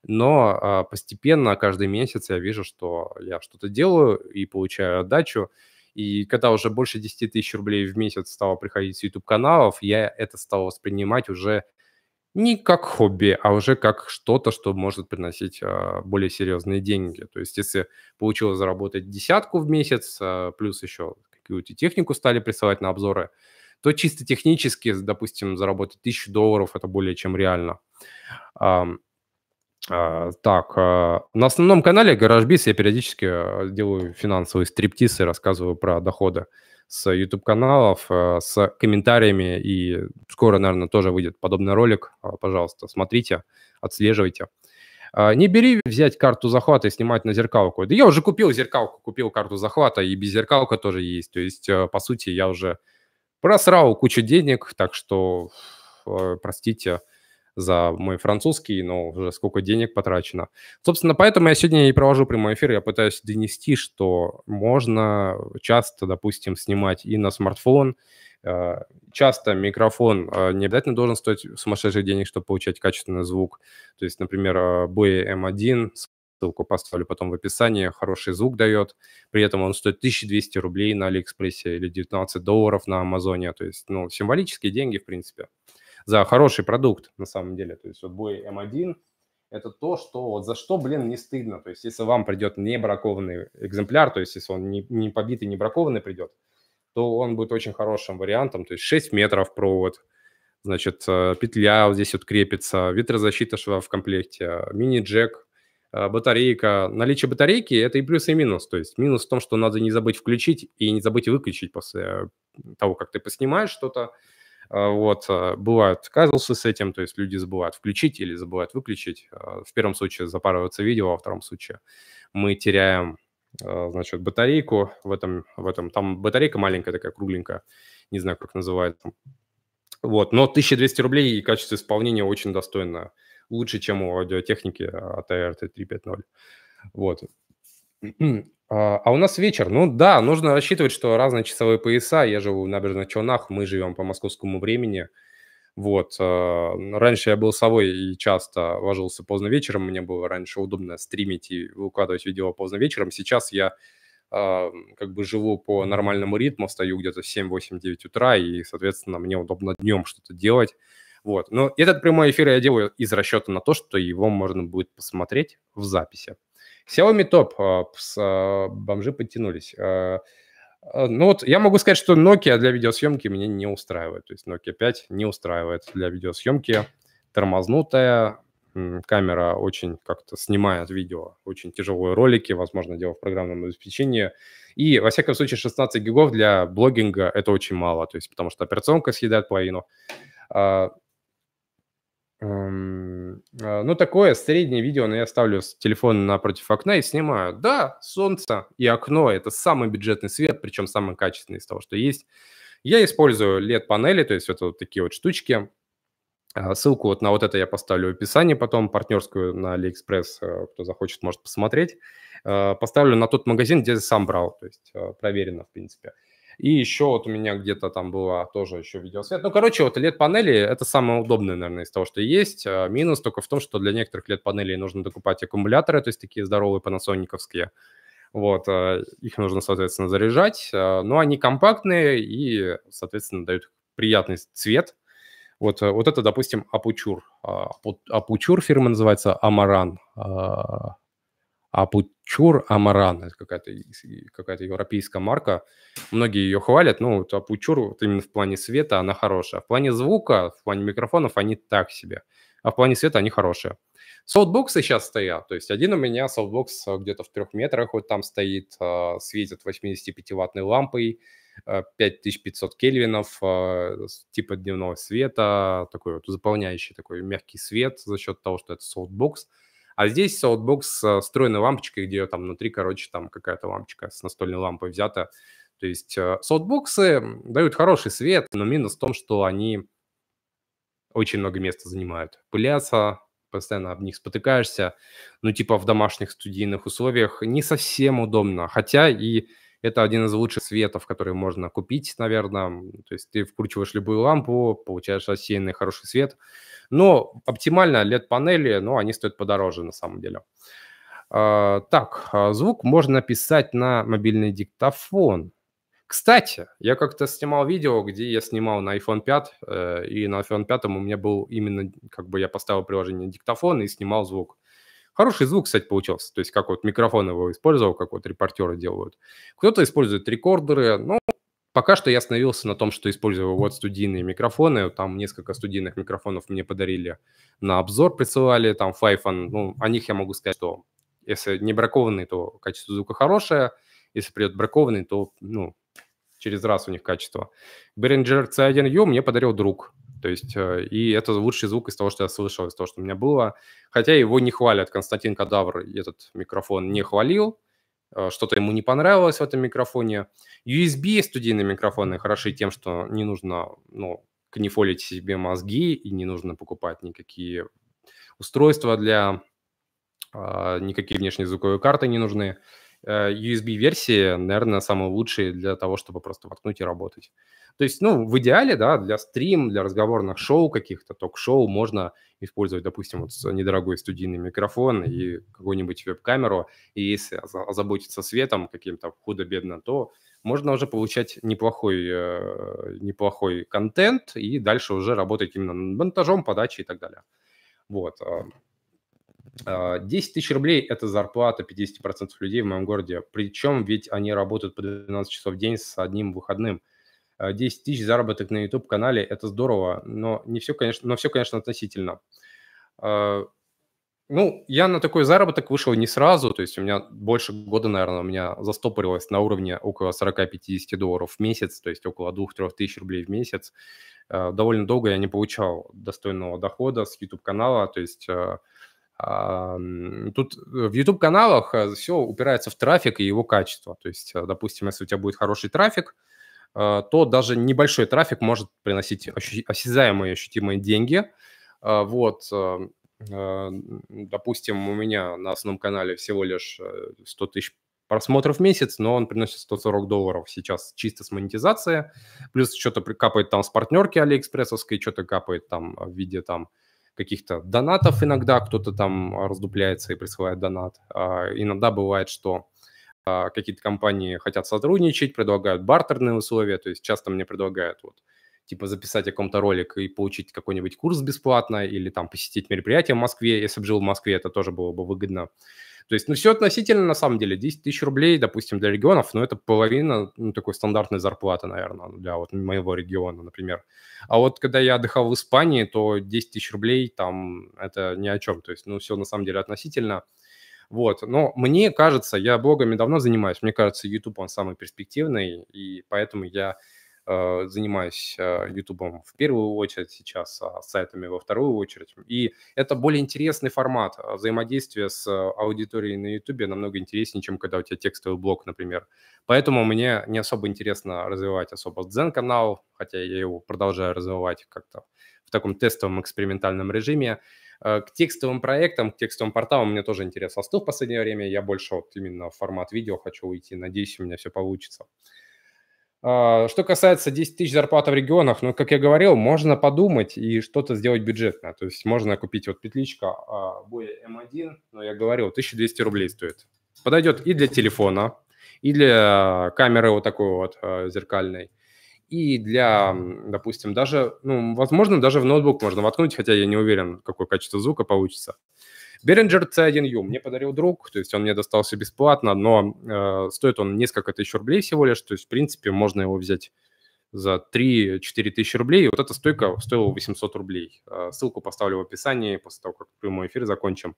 но постепенно каждый месяц я вижу, что я что-то делаю и получаю отдачу. И когда уже больше 10 тысяч рублей в месяц стало приходить с YouTube-каналов, я это стал воспринимать уже не как хобби, а уже как что-то, что может приносить а, более серьезные деньги. То есть если получилось заработать десятку в месяц, а, плюс еще какую-то технику стали присылать на обзоры, то чисто технически, допустим, заработать тысячу долларов – это более чем реально. Um, а, так, а, на основном канале GarageBiz я периодически а, делаю финансовые стриптизы, рассказываю про доходы с YouTube-каналов, с комментариями, и скоро, наверное, тоже выйдет подобный ролик. Пожалуйста, смотрите, отслеживайте. Не бери взять карту захвата и снимать на зеркалку. Да я уже купил зеркалку, купил карту захвата, и без зеркалка тоже есть. То есть, по сути, я уже просрал кучу денег, так что, простите, за мой французский, но уже сколько денег потрачено. Собственно, поэтому я сегодня и провожу прямой эфир, я пытаюсь донести, что можно часто, допустим, снимать и на смартфон, э, Часто микрофон э, не обязательно должен стоить сумасшедших денег, чтобы получать качественный звук. То есть, например, э, Boy 1 ссылку поставлю потом в описании, хороший звук дает, при этом он стоит 1200 рублей на Алиэкспрессе или 19 долларов на Амазоне, то есть, ну, символические деньги, в принципе за хороший продукт, на самом деле. То есть вот бой М1 – это то, что вот за что, блин, не стыдно. То есть если вам придет не бракованный экземпляр, то есть если он не, не побитый, не бракованный придет, то он будет очень хорошим вариантом. То есть 6 метров провод, значит, э, петля вот здесь вот крепится, ветрозащита шва в комплекте, мини-джек, э, батарейка. Наличие батарейки – это и плюс, и минус. То есть минус в том, что надо не забыть включить и не забыть выключить после того, как ты поснимаешь что-то. А, вот, а, бывают казусы с этим, то есть люди забывают включить или забывают выключить. А, в первом случае запарывается видео, во втором случае мы теряем, значит, батарейку в этом, в этом, там батарейка маленькая такая, кругленькая, не знаю, как называется. Вот, но 1200 рублей и качество исполнения очень достойно, лучше, чем у аудиотехники от ar 350 Вот. А, а у нас вечер. Ну да, нужно рассчитывать, что разные часовые пояса. Я живу в Набережных Челнах, мы живем по московскому времени. Вот. А, раньше я был совой и часто ложился поздно вечером. Мне было раньше удобно стримить и выкладывать видео поздно вечером. Сейчас я а, как бы живу по нормальному ритму, встаю где-то в 7, 8, 9 утра, и, соответственно, мне удобно днем что-то делать. Вот. Но этот прямой эфир я делаю из расчета на то, что его можно будет посмотреть в записи. Xiaomi Top а, с а, бомжи подтянулись. А, ну вот я могу сказать, что Nokia для видеосъемки меня не устраивает. То есть Nokia 5 не устраивает для видеосъемки. Тормознутая, камера очень как-то снимает видео, очень тяжелые ролики, возможно, дело в программном обеспечении. И, во всяком случае, 16 гигов для блогинга – это очень мало, то есть потому что операционка съедает половину. Эм, а, ну, такое среднее видео, но ну, я ставлю телефон телефона напротив окна и снимаю. Да, солнце и окно – это самый бюджетный свет, причем самый качественный из того, что есть. Я использую LED-панели, то есть это вот такие вот штучки. А, ссылку вот на вот это я поставлю в описании потом, партнерскую на AliExpress, э, кто захочет, может посмотреть. А, поставлю на тот магазин, где сам брал, то есть э, проверено, в принципе. – и еще вот у меня где-то там было тоже еще видеосвет. Ну, короче, вот LED-панели – это самое удобное, наверное, из того, что есть. А минус только в том, что для некоторых LED-панелей нужно докупать аккумуляторы, то есть такие здоровые панасониковские. Вот, а их нужно, соответственно, заряжать. А, но они компактные и, соответственно, дают приятный цвет. Вот, вот это, допустим, Апучур. Апучур фирма называется Амаран. Апучур Амаран, это какая-то какая европейская марка. Многие ее хвалят, ну, вот Апучур вот именно в плане света она хорошая. А в плане звука, в плане микрофонов они так себе, а в плане света они хорошие. Софтбоксы сейчас стоят, то есть один у меня софтбокс э, где-то в трех метрах вот там стоит, э, светит 85-ваттной лампой, 5500 э, кельвинов, типа дневного света, такой вот заполняющий такой мягкий свет за счет того, что это софтбокс. А здесь Soundbox с встроенной лампочкой, где там внутри, короче, там какая-то лампочка с настольной лампой взята. То есть софтбоксы э, дают хороший свет, но минус в том, что они очень много места занимают. Пылятся, постоянно об них спотыкаешься. Ну, типа в домашних студийных условиях не совсем удобно. Хотя и это один из лучших светов, которые можно купить, наверное. То есть ты вкручиваешь любую лампу, получаешь рассеянный хороший свет. Но оптимально LED-панели, ну, они стоят подороже на самом деле. А, так, а, звук можно писать на мобильный диктофон. Кстати, я как-то снимал видео, где я снимал на iPhone 5, э, и на iPhone 5 у меня был именно, как бы я поставил приложение диктофон и снимал звук. Хороший звук, кстати, получился. То есть как вот микрофон его использовал, как вот репортеры делают. Кто-то использует рекордеры, но ну, Пока что я остановился на том, что использую вот студийные микрофоны. Там несколько студийных микрофонов мне подарили на обзор, присылали, там Файфон. Ну, о них я могу сказать, что если не бракованный, то качество звука хорошее. Если придет бракованный, то, ну, через раз у них качество. Behringer C1U мне подарил друг. То есть, э, и это лучший звук из того, что я слышал, из того, что у меня было. Хотя его не хвалят. Константин Кадавр этот микрофон не хвалил. Э, что-то ему не понравилось в этом микрофоне. USB студийные микрофоны хороши тем, что не нужно ну, канифолить себе мозги и не нужно покупать никакие устройства для... А, никакие внешние звуковые карты не нужны. Uh, Э, USB-версии, наверное, самые лучшие для того, чтобы просто воткнуть и работать. То есть, ну, в идеале, да, для стрим, для разговорных шоу каких-то, ток-шоу можно использовать, допустим, вот недорогой студийный микрофон и какую-нибудь веб-камеру, и если озаботиться светом каким-то худо-бедно, то можно уже получать неплохой, э, неплохой контент и дальше уже работать именно монтажом, подачей и так далее. Вот. А, 10 а, тысяч рублей – это зарплата 50% людей в моем городе. Причем ведь они работают по 12 часов в день с одним выходным. 10 а, тысяч заработок на YouTube-канале – это здорово, но, не все, конечно, но все, конечно, относительно. А, ну, я на такой заработок вышел не сразу, то есть у меня больше года, наверное, у меня застопорилось на уровне около 40-50 долларов в месяц, то есть около 2-3 тысяч рублей в месяц. Довольно долго я не получал достойного дохода с YouTube-канала, то есть Тут э, в YouTube-каналах э, все упирается в трафик и его качество. То есть, э, допустим, если у тебя будет хороший трафик, то даже небольшой трафик может приносить осязаемые, ощутимые деньги. Вот, эм, допустим, у меня на основном канале всего лишь 100 тысяч просмотров в месяц, но он приносит 140 долларов сейчас чисто с монетизации. Плюс что-то капает там с партнерки Алиэкспрессовской, что-то капает там в виде там каких-то донатов иногда, кто-то там а, раздупляется и присылает донат. А, иногда бывает, что а, какие-то компании хотят сотрудничать, предлагают бартерные условия, то есть часто мне предлагают вот типа записать о ком-то ролик и получить какой-нибудь курс бесплатно или там посетить мероприятие в Москве. Если бы жил в Москве, это тоже было бы выгодно. То есть, ну, все относительно, на самом деле, 10 тысяч рублей, допустим, для регионов, ну, это половина ну, такой стандартной зарплаты, наверное, для вот моего региона, например. А вот когда я отдыхал в Испании, то 10 тысяч рублей там это ни о чем. То есть, ну, все на самом деле относительно. Вот, но мне кажется, я блогами давно занимаюсь, мне кажется, YouTube, он самый перспективный, и поэтому я Э, занимаюсь э, ютубом в первую очередь сейчас, а, сайтами во вторую очередь. И это более интересный формат а, взаимодействия с э, аудиторией на ютубе намного интереснее, чем когда у тебя текстовый блог, например. Поэтому мне не особо интересно развивать особо Дзен-канал, хотя я его продолжаю развивать как-то в таком тестовом экспериментальном режиме. К текстовым проектам, к текстовым порталам мне тоже интерес а остыл в последнее время. Я больше вот именно в формат видео хочу уйти. Надеюсь, у меня все получится. А, что касается 10 тысяч зарплат в регионах, ну, как я говорил, можно подумать и что-то сделать бюджетно. То есть можно купить вот петличка а, Boya M1, эм но я говорил, 1200 рублей стоит. Подойдет и для телефона, и для камеры вот такой вот а, зеркальной, и для, допустим, даже, ну, возможно, даже в ноутбук можно воткнуть, хотя я не уверен, какое качество звука получится. Behringer C1U мне подарил друг, то есть он мне достался бесплатно, но э, стоит он несколько тысяч рублей всего лишь, то есть, в принципе, можно его взять за 3-4 тысячи рублей. вот эта стойка стоила 800 рублей. Э, ссылку поставлю в описании после того, как прямой эфир закончим.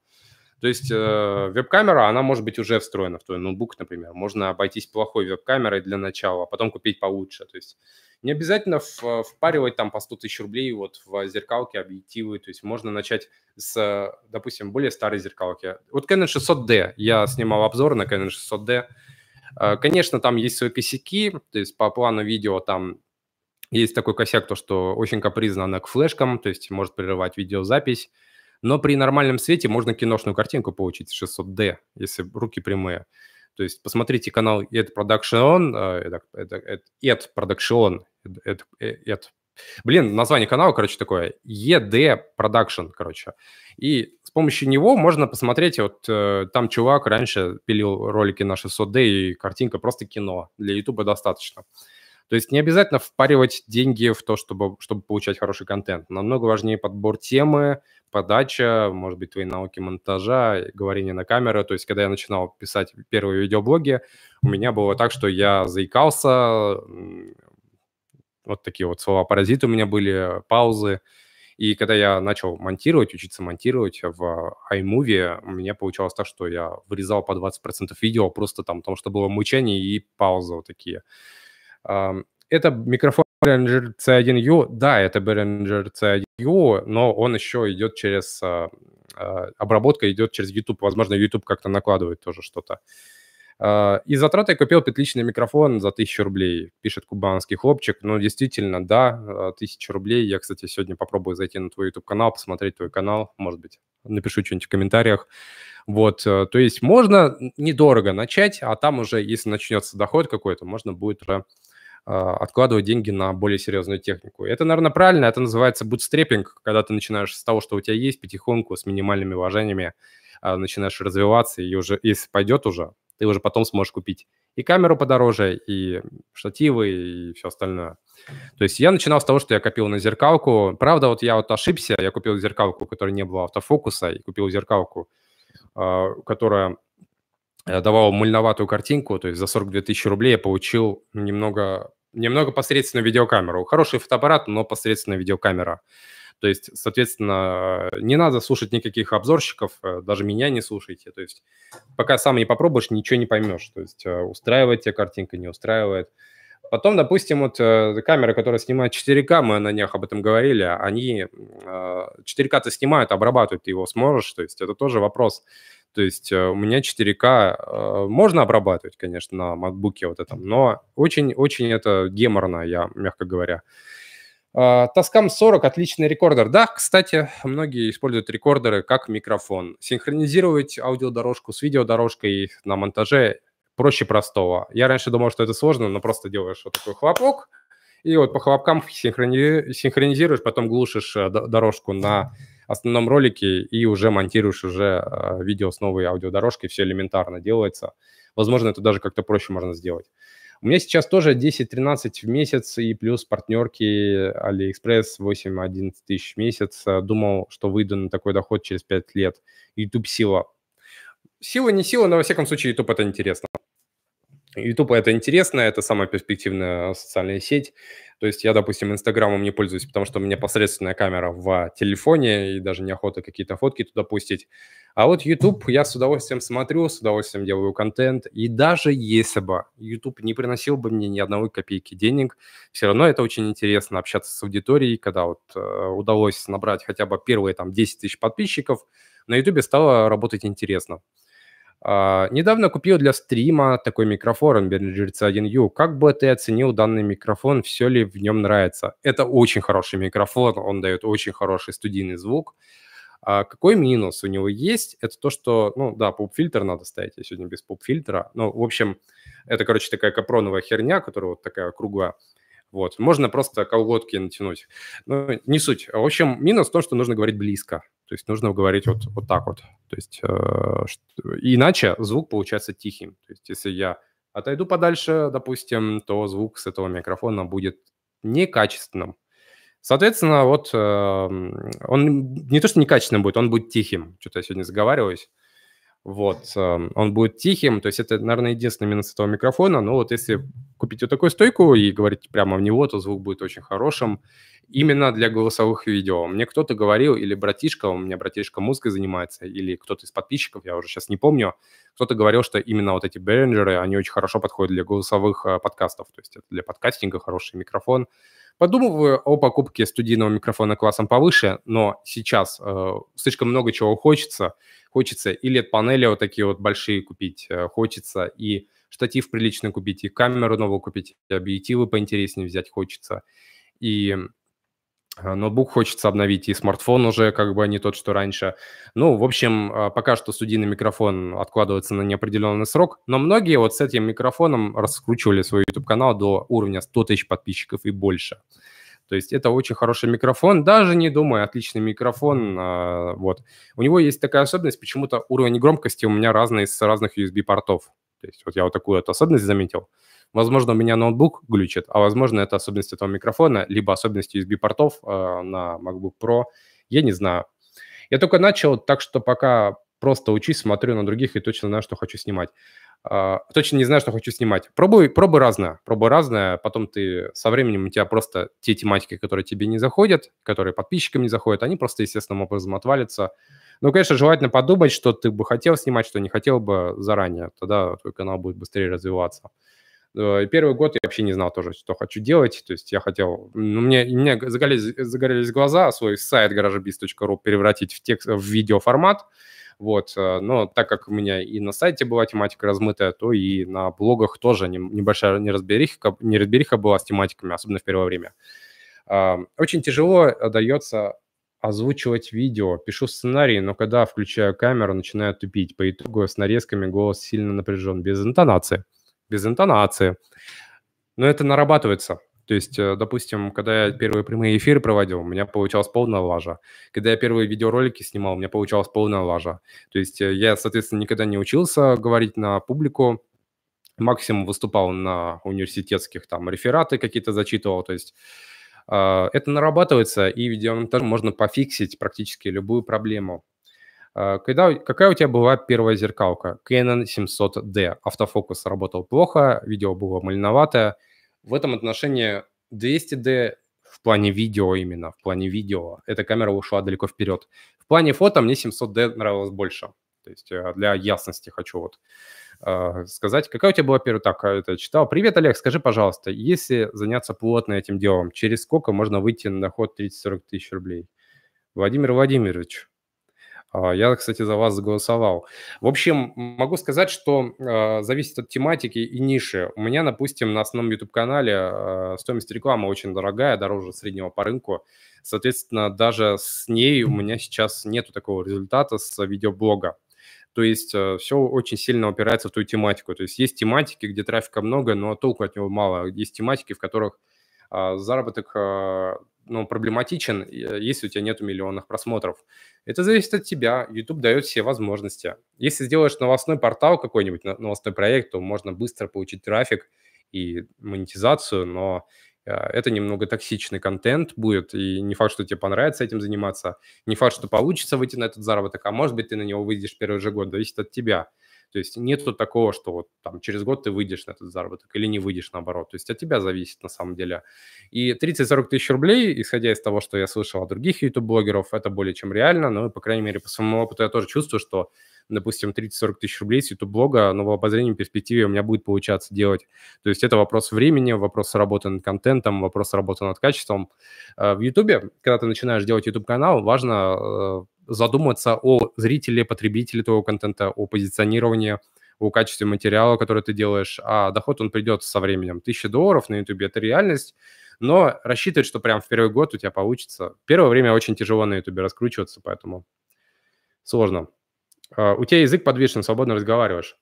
То есть э, веб-камера, она может быть уже встроена в твой ноутбук, например. Можно обойтись плохой веб-камерой для начала, а потом купить получше. То есть не обязательно в, впаривать там по 100 тысяч рублей вот в зеркалке, объективы. То есть можно начать с, допустим, более старой зеркалки. Вот Canon 600D. Я снимал обзор на Canon 600D. Э, конечно, там есть свои косяки. То есть по плану видео там есть такой косяк, то что очень капризно она к флешкам, то есть может прерывать видеозапись. Но при нормальном свете можно киношную картинку получить 600D, если руки прямые. То есть посмотрите канал Ed Production, э, Ed Production, Ed, Ed. Блин, название канала, короче, такое ED Production, короче. И с помощью него можно посмотреть, вот э, там чувак раньше пилил ролики на 600D, и картинка просто кино. Для YouTube достаточно. То есть не обязательно впаривать деньги в то, чтобы, чтобы получать хороший контент. Намного важнее подбор темы, подача, может быть, твои науки монтажа, говорение на камеру. То есть когда я начинал писать первые видеоблоги, у меня было так, что я заикался, вот такие вот слова-паразиты у меня были, паузы. И когда я начал монтировать, учиться монтировать в iMovie, у меня получалось так, что я вырезал по 20% видео просто там, потому что было мучение и паузы вот такие. Это микрофон Behringer C1U, да, это Behringer C1U, но он еще идет через... А, а, обработка идет через YouTube. Возможно, YouTube как-то накладывает тоже что-то. А, и затраты я купил петличный микрофон за 1000 рублей, пишет кубанский хлопчик. Ну, действительно, да, 1000 рублей. Я, кстати, сегодня попробую зайти на твой YouTube-канал, посмотреть твой канал, может быть, напишу что-нибудь в комментариях. Вот, э, то есть можно недорого начать, а там уже, если начнется доход какой-то, можно будет уже а, откладывать деньги на более серьезную технику. Это, наверное, правильно, это называется бутстрепинг, когда ты начинаешь с того, что у тебя есть, потихоньку, с минимальными вложениями а, начинаешь развиваться, и уже, если пойдет уже, ты уже потом сможешь купить и камеру подороже, и штативы, и все остальное. То есть я начинал с того, что я копил на зеркалку. Правда, вот я вот ошибся, я купил зеркалку, у которой не было автофокуса, и купил зеркалку, а, которая э, давала мульноватую картинку, то есть за 42 тысячи рублей я получил немного немного посредственная видеокамера. Хороший фотоаппарат, но посредственная видеокамера. То есть, соответственно, не надо слушать никаких обзорщиков, э, даже меня не слушайте. То есть, пока сам не попробуешь, ничего не поймешь. То есть, э, устраивает тебя картинка, не устраивает. Потом, допустим, вот э, камеры, которые снимают 4К, мы на них об этом говорили, они э, 4К-то снимают, обрабатывают, ты его сможешь, то есть это тоже вопрос. То есть э, у меня 4К э, можно обрабатывать, конечно, на макбуке вот этом, но очень-очень это геморно, я мягко говоря. А, Таскам 40 отличный рекордер. Да, кстати, многие используют рекордеры как микрофон. Синхронизировать аудиодорожку с видеодорожкой на монтаже проще простого. Я раньше думал, что это сложно, но просто делаешь вот такой хлопок, и вот по хлопкам синхрони... синхронизируешь, потом глушишь э, дорожку на основном ролике и уже монтируешь уже а, видео с новой аудиодорожкой, все элементарно делается. Возможно, это даже как-то проще можно сделать. У меня сейчас тоже 10-13 в месяц и плюс партнерки AliExpress 8-11 тысяч в месяц. Думал, что выйду на такой доход через 5 лет. YouTube сила. Сила не сила, но во всяком случае YouTube это интересно. YouTube это интересно, это самая перспективная социальная сеть. То есть я, допустим, Инстаграмом не пользуюсь, потому что у меня посредственная камера в телефоне, и даже неохота какие-то фотки туда пустить. А вот YouTube я с удовольствием смотрю, с удовольствием делаю контент. И даже если бы YouTube не приносил бы мне ни одной копейки денег, все равно это очень интересно общаться с аудиторией, когда вот э, удалось набрать хотя бы первые там 10 тысяч подписчиков, на YouTube стало работать интересно. А, недавно купил для стрима такой микрофон Behringer C1U. Как бы ты оценил данный микрофон? Все ли в нем нравится? Это очень хороший микрофон, он дает очень хороший студийный звук. А какой минус у него есть? Это то, что, ну да, поп-фильтр надо ставить, я сегодня без поп-фильтра. Ну, в общем, это, короче, такая капроновая херня, которая вот такая круглая. Вот, можно просто колготки натянуть. Ну, не суть. В общем, минус в том, что нужно говорить близко. То есть нужно говорить вот, вот так вот. То есть э, иначе звук получается тихим. То есть если я отойду подальше, допустим, то звук с этого микрофона будет некачественным. Соответственно, вот эм, он не то, что некачественным будет, он будет тихим. Что-то я сегодня заговариваюсь. Вот, эм, он будет тихим, то есть это, наверное, единственный минус этого микрофона, но вот если купить вот такую стойку и говорить прямо в него, то звук будет очень хорошим именно для голосовых видео. Мне кто-то говорил, или братишка, у меня братишка музыкой занимается, или кто-то из подписчиков, я уже сейчас не помню, кто-то говорил, что именно вот эти Behringer, они очень хорошо подходят для голосовых э, подкастов, то есть это для подкастинга хороший микрофон. Подумываю о покупке студийного микрофона классом повыше, но сейчас э, слишком много чего хочется. Хочется и LED-панели вот такие вот большие купить, э, хочется и штатив приличный купить, и камеру новую купить, и объективы поинтереснее взять хочется. И Э, ноутбук хочется обновить, и смартфон уже как бы не тот, что раньше. Ну, в общем, э, пока что студийный микрофон откладывается на неопределенный срок, но многие вот с этим микрофоном раскручивали свой YouTube-канал до уровня 100 тысяч подписчиков и больше. То есть это очень хороший микрофон, даже не думая, отличный микрофон. Э, вот. У него есть такая особенность, почему-то уровень громкости у меня разный с разных USB-портов. То есть вот я вот такую вот особенность заметил. Возможно, у меня ноутбук глючит, а возможно, это особенность этого микрофона, либо особенность USB-портов э, на MacBook Pro. Я не знаю. Я только начал, так что пока просто учусь, смотрю на других и точно знаю, что хочу снимать. Э, точно не знаю, что хочу снимать. Пробуй, пробуй разное, пробуй разное. Потом ты со временем у тебя просто те тематики, которые тебе не заходят, которые подписчикам не заходят, они просто естественным образом отвалятся. Ну, конечно, желательно подумать, что ты бы хотел снимать, что не хотел бы заранее. Тогда твой канал будет быстрее развиваться. Э, и первый год я вообще не знал тоже, что хочу делать. То есть я хотел... Ну, мне, мне загорелись, загорелись глаза свой сайт garagebiz.ru превратить в, текст, в видеоформат. Вот. Э, но так как у меня и на сайте была тематика размытая, то и на блогах тоже небольшая неразбериха, неразбериха была с тематиками, особенно в первое время. Э, очень тяжело дается озвучивать видео, пишу сценарий, но когда включаю камеру, начинаю тупить. По итогу с нарезками голос сильно напряжен, без интонации без интонации. Но это нарабатывается. То есть, э, допустим, когда я первые прямые эфиры проводил, у меня получалась полная лажа. Когда я первые видеоролики снимал, у меня получалась полная лажа. То есть э, я, соответственно, никогда не учился говорить на публику, максимум выступал на университетских, там, рефераты какие-то зачитывал, то есть э, это нарабатывается, и видеомонтаж можно пофиксить практически любую проблему. А, когда, какая у тебя была первая зеркалка? Canon 700D. Автофокус работал плохо, видео было мальноватое. В этом отношении 200D в плане видео именно, в плане видео, эта камера ушла далеко вперед. В плане фото мне 700D нравилось больше. То есть э, для ясности хочу вот а, сказать. Какая у тебя была первая? Так, а, это читал. Привет, Олег, скажи, пожалуйста, если заняться плотно этим делом, через сколько можно выйти на доход 30-40 тысяч рублей? Владимир Владимирович, а, я, кстати, за вас голосовал. В общем, могу сказать, что э, зависит от тематики и ниши. У меня, допустим, на основном YouTube-канале э, а, стоимость рекламы очень дорогая, дороже среднего по рынку. Соответственно, даже с ней у меня сейчас нет такого результата с видеоблога. То есть э, все очень сильно упирается в ту тематику. То есть есть тематики, где трафика много, но толку от него мало. Есть тематики, в которых заработок ну, проблематичен, э, если у тебя нет миллионных просмотров. Это зависит от тебя. YouTube дает все возможности. Если сделаешь новостной портал какой-нибудь, новостной проект, то можно быстро получить трафик и монетизацию, но э, это немного токсичный контент будет, и не факт, что тебе понравится этим заниматься, не факт, что получится выйти на этот заработок, а может быть, ты на него выйдешь первый же год, зависит от тебя. То есть нету такого, что вот там через год ты выйдешь на этот заработок или не выйдешь наоборот. То есть от тебя зависит на самом деле. И 30-40 тысяч рублей, исходя из того, что я слышал от других YouTube-блогеров, это более чем реально. Но, ну по крайней мере, по своему опыту я тоже чувствую, что допустим, 30-40 тысяч рублей с YouTube-блога, но в обозрении перспективе у меня будет получаться делать. То есть это вопрос времени, вопрос работы над контентом, вопрос работы над качеством. Э, в YouTube, когда ты начинаешь делать YouTube-канал, важно э, задуматься о зрителе, потребителе твоего контента, о позиционировании, о качестве материала, который ты делаешь, а доход он придет со временем. Тысяча долларов на YouTube – это реальность, но рассчитывать, что прям в первый год у тебя получится. Первое время очень тяжело на YouTube раскручиваться, поэтому сложно. А, у тебя язык подвешен, свободно разговариваешь.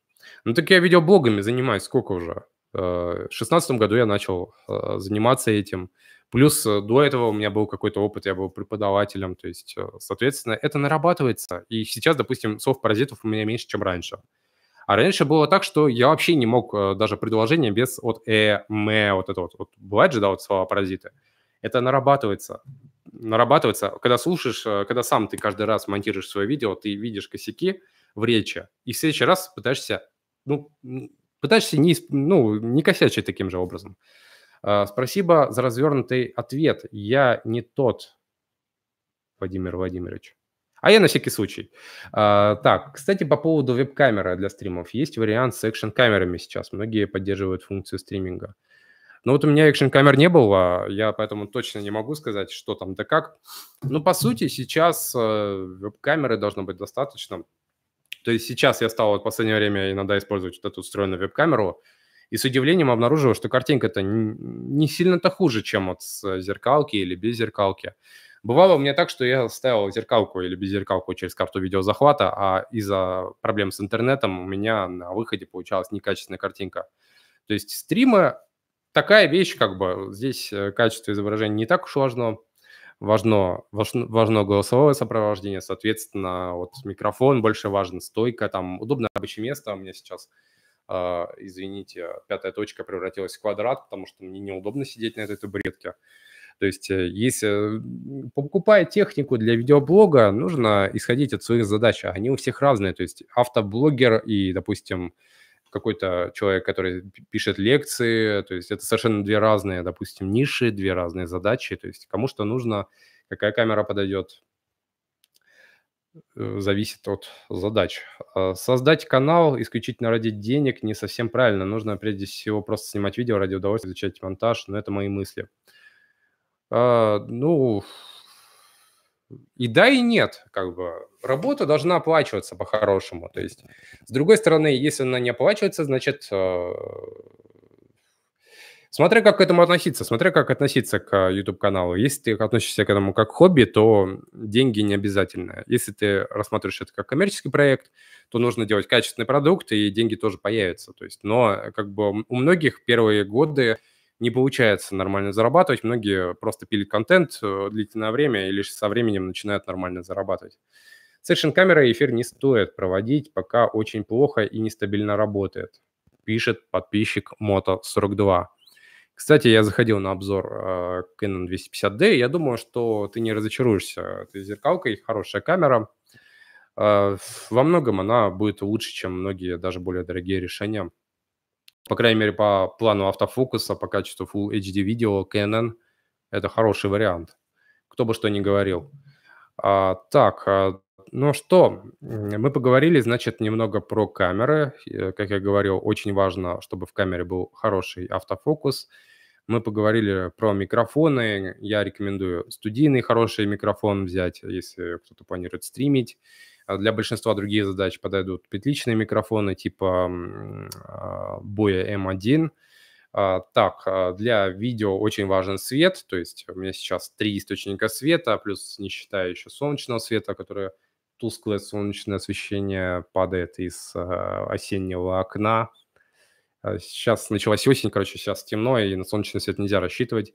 Ну так я видеоблогами занимаюсь сколько уже? Э, в шестнадцатом году я начал э, заниматься этим. Плюс э, до этого у меня был какой-то опыт, я был преподавателем, то есть, э, соответственно, это нарабатывается. И сейчас, допустим, слов-паразитов у меня меньше, чем раньше. А раньше было так, что я вообще не мог э, даже предложение без вот э, мэ, вот это вот. вот бывает же, да, вот слова-паразиты. Это нарабатывается. Нарабатывается, когда слушаешь, когда сам ты каждый раз монтируешь свое видео, ты видишь косяки в речи, и в следующий раз пытаешься, ну, пытаешься не, ну, не косячить таким же образом. А, Спасибо за развернутый ответ. Я не тот, Владимир Владимирович. А я на всякий случай. А, так, кстати, по поводу веб-камеры для стримов. Есть вариант с экшн-камерами сейчас. Многие поддерживают функцию стриминга. Но ну, вот у меня экшн-камер не было, я поэтому точно не могу сказать, что там да как. Но ну, по сути сейчас э, веб-камеры должно быть достаточно. То есть сейчас я стал вот в последнее время иногда использовать вот эту встроенную веб-камеру, и с удивлением обнаружила, что картинка-то не сильно-то хуже, чем вот с э, зеркалки или без зеркалки. Бывало у меня так, что я ставил зеркалку или без зеркалку через карту видеозахвата, а из-за проблем с интернетом у меня на выходе получалась некачественная картинка. То есть стримы такая вещь, как бы здесь э, качество изображения не так уж важно, важно, важно, важно голосовое сопровождение, соответственно, вот микрофон больше важен, стойка, там удобное рабочее место у меня сейчас – а, извините, пятая точка превратилась в квадрат, потому что мне неудобно сидеть на этой табуретке. То есть, э, если э, покупая технику для видеоблога, нужно исходить от своих задач. А они у всех разные. То есть, автоблогер и, допустим, какой-то человек, который пишет лекции, то есть это совершенно две разные, допустим, ниши, две разные задачи, то есть кому что нужно, какая камера подойдет, Э, зависит от задач. А создать канал исключительно ради денег не совсем правильно. Нужно прежде всего просто снимать видео ради удовольствия, изучать монтаж, но это мои мысли. А, ну, и да, и нет. Как бы работа должна оплачиваться по-хорошему. То есть, с другой стороны, если она не оплачивается, значит, а, Смотря как к этому относиться, смотря как относиться к а, YouTube-каналу. Если ты относишься к этому как хобби, то деньги не обязательно. Если ты рассматриваешь это как коммерческий проект, то нужно делать качественный продукт, и деньги тоже появятся. То есть, но как бы у многих первые годы не получается нормально зарабатывать. Многие просто пилят контент э, длительное время и лишь со временем начинают нормально зарабатывать. Сэшн камера эфир не стоит проводить, пока очень плохо и нестабильно работает, пишет подписчик Мото 42. Кстати, я заходил на обзор а, Canon 250D, я думаю, что ты не разочаруешься этой зеркалкой, хорошая камера. А, во многом она будет лучше, чем многие даже более дорогие решения. По крайней мере, по плану автофокуса, по качеству Full HD видео Canon – это хороший вариант, кто бы что ни говорил. А, так, а, ну что, мы поговорили, значит, немного про камеры. Э, как я говорил, очень важно, чтобы в камере был хороший автофокус. Мы поговорили про микрофоны. Я рекомендую студийный хороший микрофон взять, если кто-то планирует стримить. А для большинства других задач подойдут петличные микрофоны типа а, боя М1. А, так, а, для видео очень важен свет, то есть у меня сейчас три источника света, плюс не считая еще солнечного света, которое тусклое солнечное освещение падает из а, осеннего окна. Сейчас началась осень, короче, сейчас темно, и на солнечный свет нельзя рассчитывать.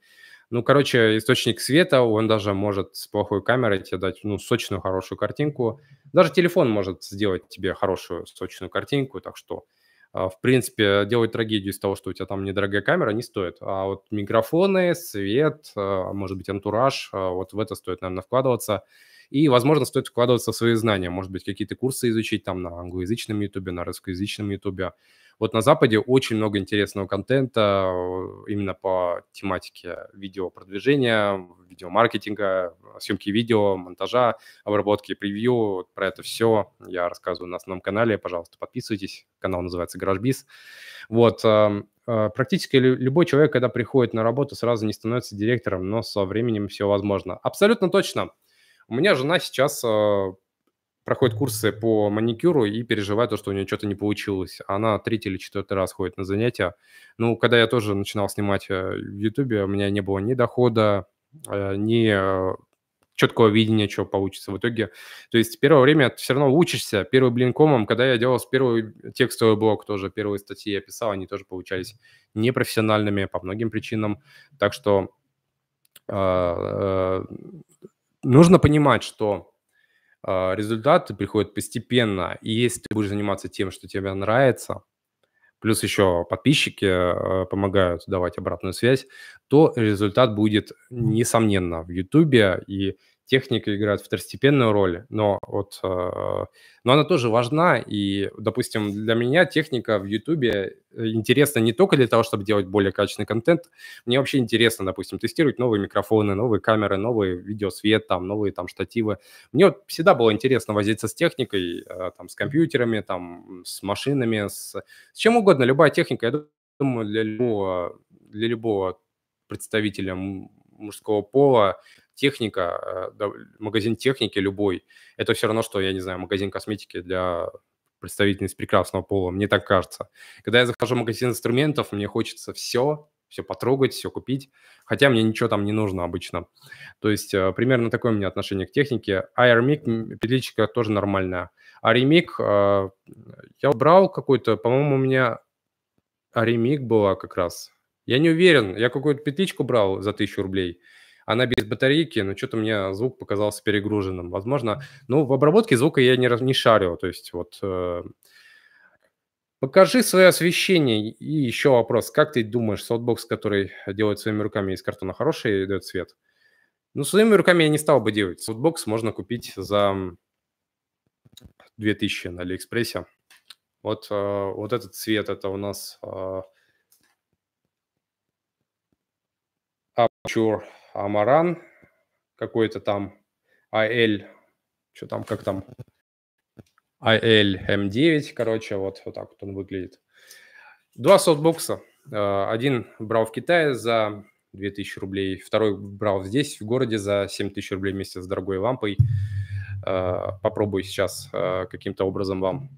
Ну, короче, источник света, он даже может с плохой камерой тебе дать, ну, сочную, хорошую картинку. Даже телефон может сделать тебе хорошую, сочную картинку, так что а, в принципе, делать трагедию из того, что у тебя там недорогая камера, не стоит. А вот микрофоны, свет, а, может быть, антураж, а, вот в это стоит, наверное, вкладываться. И, возможно, стоит вкладываться в свои знания. Может быть, какие-то курсы изучить там на англоязычном ютубе, на русскоязычном ютубе. Вот на Западе очень много интересного контента э, именно по тематике видеопродвижения, видеомаркетинга, съемки видео, монтажа, обработки превью. Про это все я рассказываю на основном канале. Пожалуйста, подписывайтесь. Канал называется GarageBiz. Вот. Эм, э, практически любой человек, когда приходит на работу, сразу не становится директором, но со временем все возможно. Абсолютно точно. У меня жена сейчас э, проходит курсы по маникюру и переживает то, что у нее что-то не получилось. Она третий или четвертый раз ходит на занятия. Ну, когда я тоже начинал снимать э, в Ютубе, у меня не было ни дохода, э, ни э, четкого видения, что получится в итоге. То есть первое время ты все равно учишься. Первый блинкомом, когда я делал с первый текстовый блок тоже первые статьи я писал, они тоже получались непрофессиональными по многим причинам. Так что э, э, нужно понимать, что а, результаты приходят постепенно. И если ты будешь заниматься тем, что тебе нравится, плюс еще подписчики а, помогают давать обратную связь, то результат будет, несомненно, в Ютубе и техника играет второстепенную роль, но, вот, э, но она тоже важна. И, допустим, для меня техника в Ютубе э, интересна не только для того, чтобы делать более качественный контент. Мне вообще интересно, допустим, тестировать новые микрофоны, новые камеры, новый видеосвет, там, новые там штативы. Мне вот всегда было интересно возиться с техникой, э, там, с компьютерами, там, с машинами, с, с чем угодно. Любая техника, я думаю, для любого, для любого представителя мужского пола техника, э, магазин техники любой, это все равно, что, я не знаю, магазин косметики для представительниц прекрасного пола, мне так кажется. Когда я захожу в магазин инструментов, мне хочется все, все потрогать, все купить, хотя мне ничего там не нужно обычно. То есть э, примерно такое у меня отношение к технике. А AirMic петличка тоже нормальная. А ремик э, я брал какой-то, по-моему, у меня ремик была как раз. Я не уверен, я какую-то петличку брал за тысячу рублей – она без батарейки, но что-то мне звук показался перегруженным. Возможно, ну, в обработке звука я не, не шарю, то есть вот... Э, покажи свое освещение. И еще вопрос, как ты думаешь, софтбокс, который делают своими руками из картона, хороший и дает свет? Ну, своими руками я не стал бы делать. Софтбокс можно купить за 2000 на Алиэкспрессе. Вот, э, вот этот цвет, это у нас э, Aperture Амаран, какой-то там АЛ, что там, как там, АЛ М 9 короче, вот, вот так вот он выглядит. Два софтбокса. Э, один брал в Китае за 2000 рублей, второй брал здесь, в городе, за 7000 рублей вместе с дорогой лампой. Э, попробую сейчас э, каким-то образом вам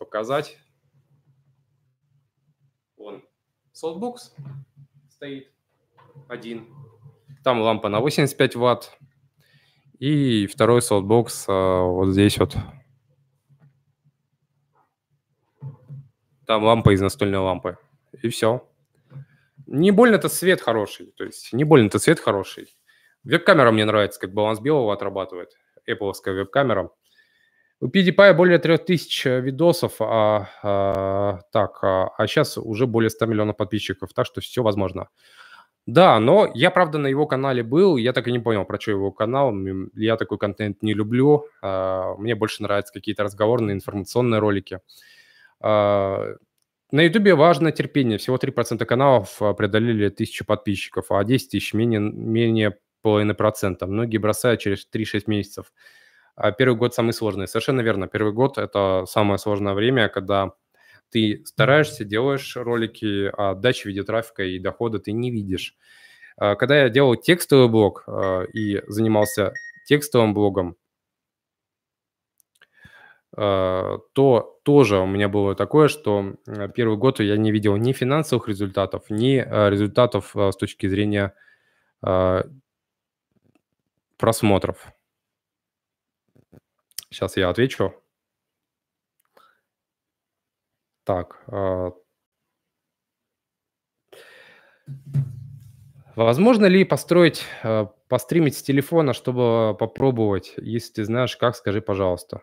показать. Вон софтбокс стоит один. Там лампа на 85 ватт. И второй софтбокс а, вот здесь вот. Там лампа из настольной лампы. И все. Не больно-то свет хороший. То есть не больно-то свет хороший. Веб-камера мне нравится, как баланс белого отрабатывает. Apple веб-камера. У PewDiePie более 3000 э, видосов, а, а, так, а, а сейчас уже более 100 миллионов подписчиков, так что все возможно. Да, но я, правда, на его канале был, я так и не понял, про что его канал, я такой контент не люблю, а, мне больше нравятся какие-то разговорные информационные ролики. А, на YouTube важно терпение. Всего 3% каналов а, преодолели 1000 подписчиков, а 10 тысяч менее, менее половины процента. Многие бросают через 3-6 месяцев. Первый год самый сложный. Совершенно верно. Первый год – это самое сложное время, когда ты стараешься, делаешь ролики, а отдачи в виде трафика и дохода ты не видишь. А, когда я делал текстовый блог а, и занимался текстовым блогом, а, то тоже у меня было такое, что первый год я не видел ни финансовых результатов, ни результатов с точки зрения просмотров. Сейчас я отвечу. Так. А, возможно ли построить, а, постримить с телефона, чтобы попробовать? Если ты знаешь, как, скажи, пожалуйста.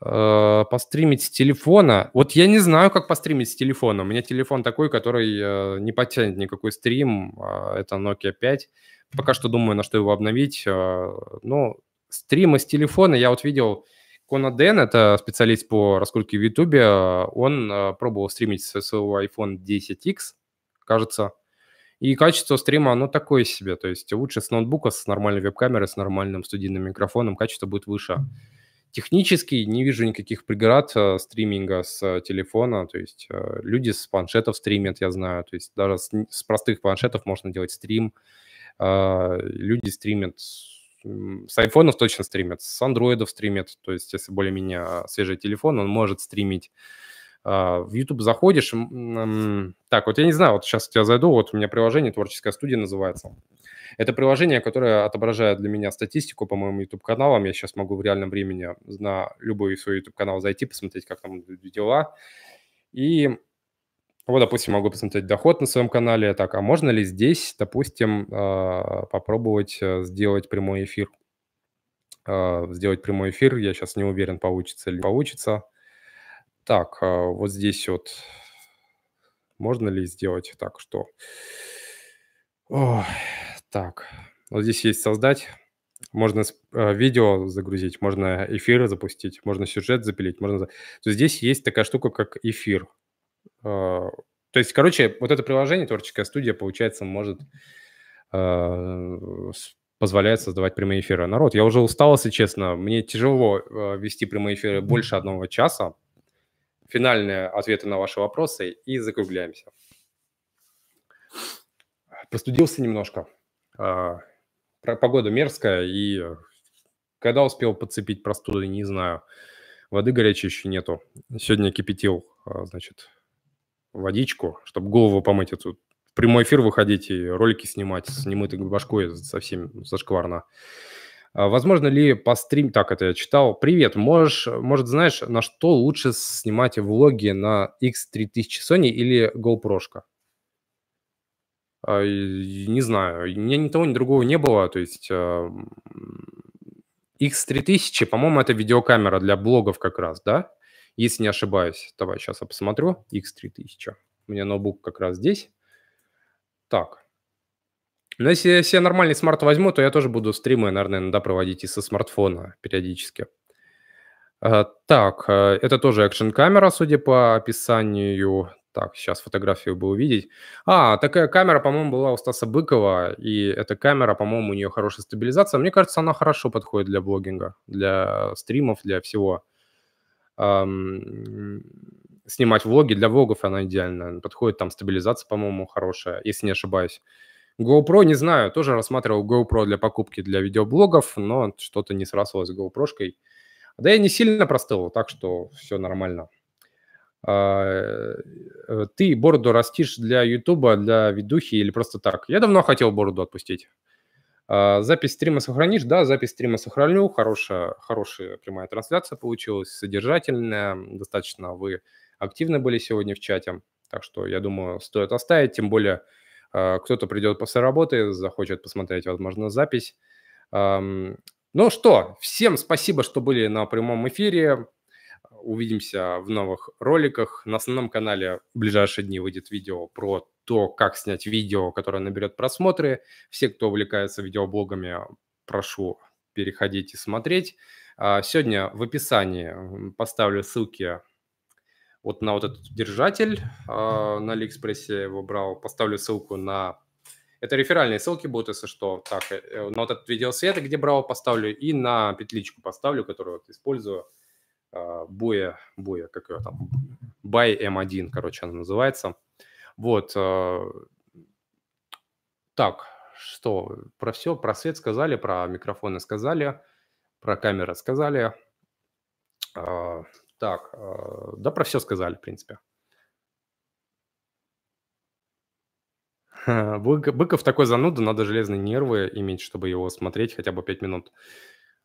А, постримить с телефона. Вот я не знаю, как постримить с телефона. У меня телефон такой, который не потянет никакой стрим. Это Nokia 5. Пока что думаю, на что его обновить. Но ну, стримы с телефона я вот видел Кона Дэн, это специалист по раскрутке в Ютубе, он э, пробовал стримить со своего iPhone 10X, кажется, и качество стрима, оно такое себе, то есть лучше с ноутбука, с нормальной веб-камерой, с нормальным студийным микрофоном, качество будет выше. Технически не вижу никаких преград э, стриминга с э, телефона, то есть э, люди с планшетов стримят, я знаю, то есть даже с, с простых планшетов можно делать стрим, э, люди стримят с айфонов точно стримят, с андроидов стримят, то есть если более-менее свежий телефон, он может стримить. А, в YouTube заходишь, так, вот я не знаю, вот сейчас я зайду, вот у меня приложение «Творческая студия» называется. Это приложение, которое отображает для меня статистику по моим YouTube-каналам. Я сейчас могу в реальном времени на любой свой YouTube-канал зайти, посмотреть, как там дела. И а вот, допустим, могу посмотреть доход на своем канале. Так, а можно ли здесь, допустим, а, попробовать э, сделать прямой эфир? А, сделать прямой эфир, я сейчас не уверен, получится ли, получится. Так, вот здесь вот можно ли сделать так, что... Ой, так, вот здесь есть создать. Можно э, видео загрузить, можно эфиры запустить, можно сюжет запилить, можно... То есть здесь есть такая штука, как эфир. А, то есть, короче, вот это приложение «Творческая студия», получается, может а, позволяет создавать прямые эфиры. Народ, я уже устал, если честно. Мне тяжело а, вести прямые эфиры больше одного часа. Финальные ответы на ваши вопросы и закругляемся. Простудился немножко. Погода мерзкая, и когда успел подцепить простуду, не знаю. Воды горячей еще нету. Сегодня кипятил, значит, водичку, чтобы голову помыть. Эту. прямой эфир выходить и ролики снимать с немытой башкой совсем зашкварно. А возможно ли по стрим... Так, это я читал. Привет, можешь, может, знаешь, на что лучше снимать влоги на X3000 Sony или GoPro? -шка? А, не знаю, у меня ни того, ни другого не было. То есть X3000, а, по-моему, это видеокамера для блогов как раз, да? Если не ошибаюсь, давай сейчас я посмотрю. X3000. У меня ноутбук как раз здесь. Так. Но ну, если я себе нормальный смарт возьму, то я тоже буду стримы, наверное, иногда проводить и со смартфона периодически. Э, так, э, это тоже экшн-камера, судя по описанию. Так, сейчас фотографию бы увидеть. А, такая камера, по-моему, была у Стаса Быкова, и эта камера, по-моему, у нее хорошая стабилизация. Мне кажется, она хорошо подходит для блогинга, для стримов, для всего снимать влоги. Для влогов она идеально подходит, там стабилизация, по-моему, хорошая, если не ошибаюсь. GoPro, не знаю, тоже рассматривал GoPro для покупки для видеоблогов, но что-то не срослось с GoPro-шкой. Да я не сильно простыл, так что все нормально. А, э, ты бороду растишь для Ютуба, для ведухи или просто так? Я давно хотел бороду отпустить. А, запись стрима сохранишь? Да, запись стрима сохраню. Хорошая, хорошая прямая трансляция получилась, содержательная. Достаточно вы активны были сегодня в чате. Так что, я думаю, стоит оставить. Тем более, а, кто-то придет после работы, захочет посмотреть, возможно, запись. Ну что, всем спасибо, что были на прямом эфире увидимся в новых роликах. На основном канале в ближайшие дни выйдет видео про то, как снять видео, которое наберет просмотры. Все, кто увлекается видеоблогами, прошу переходить и смотреть. А, сегодня в описании поставлю ссылки вот на вот этот держатель а, на Алиэкспрессе я его брал. Поставлю ссылку на... Это реферальные ссылки будут, если что. Так, э, э, на вот этот видеосвет, где брал, поставлю, и на петличку поставлю, которую вот использую. А, боя, Боя, как ее там, Бай М эм 1 короче, она называется. Вот. А, так, что, про все, про свет сказали, про микрофоны сказали, про камеры сказали. А, так, да, про все сказали, в принципе. Быков такой зануда, надо железные нервы иметь, чтобы его смотреть хотя бы 5 минут.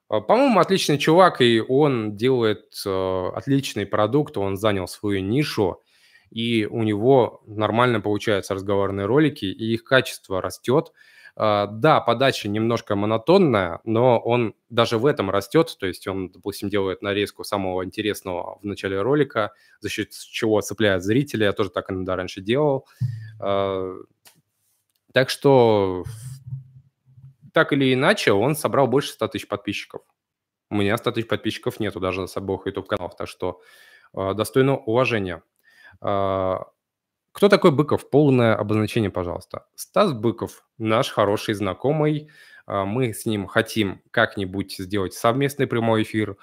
А, по-моему, отличный чувак, и он делает э, отличный продукт, он занял свою нишу, и у него нормально получаются разговорные ролики, и их качество растет. Э, а, да, подача немножко монотонная, но он даже в этом растет, то есть он, допустим, делает нарезку самого интересного в начале ролика, за счет чего цепляет зрителя, я тоже так иногда раньше делал. Э, так что так или иначе, он собрал больше 100 тысяч подписчиков. У меня 100 тысяч подписчиков нету даже на обоих YouTube-каналов, так что э, достойно уважения. Э, кто такой Быков? Полное обозначение, пожалуйста. Стас Быков, наш хороший знакомый. Э, мы с ним хотим как-нибудь сделать совместный прямой эфир,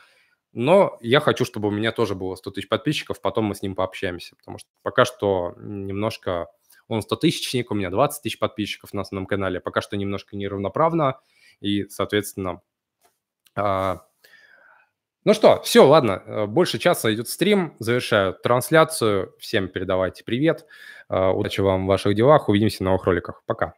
но я хочу, чтобы у меня тоже было 100 тысяч подписчиков, потом мы с ним пообщаемся, потому что пока что немножко он 100 тысячник, у меня 20 тысяч подписчиков на основном канале, пока что немножко неравноправно, и, соответственно, а... ну что, все, ладно, э, больше часа идет стрим, завершаю трансляцию, всем передавайте привет, э, удачи вам в ваших делах, увидимся в новых роликах, пока.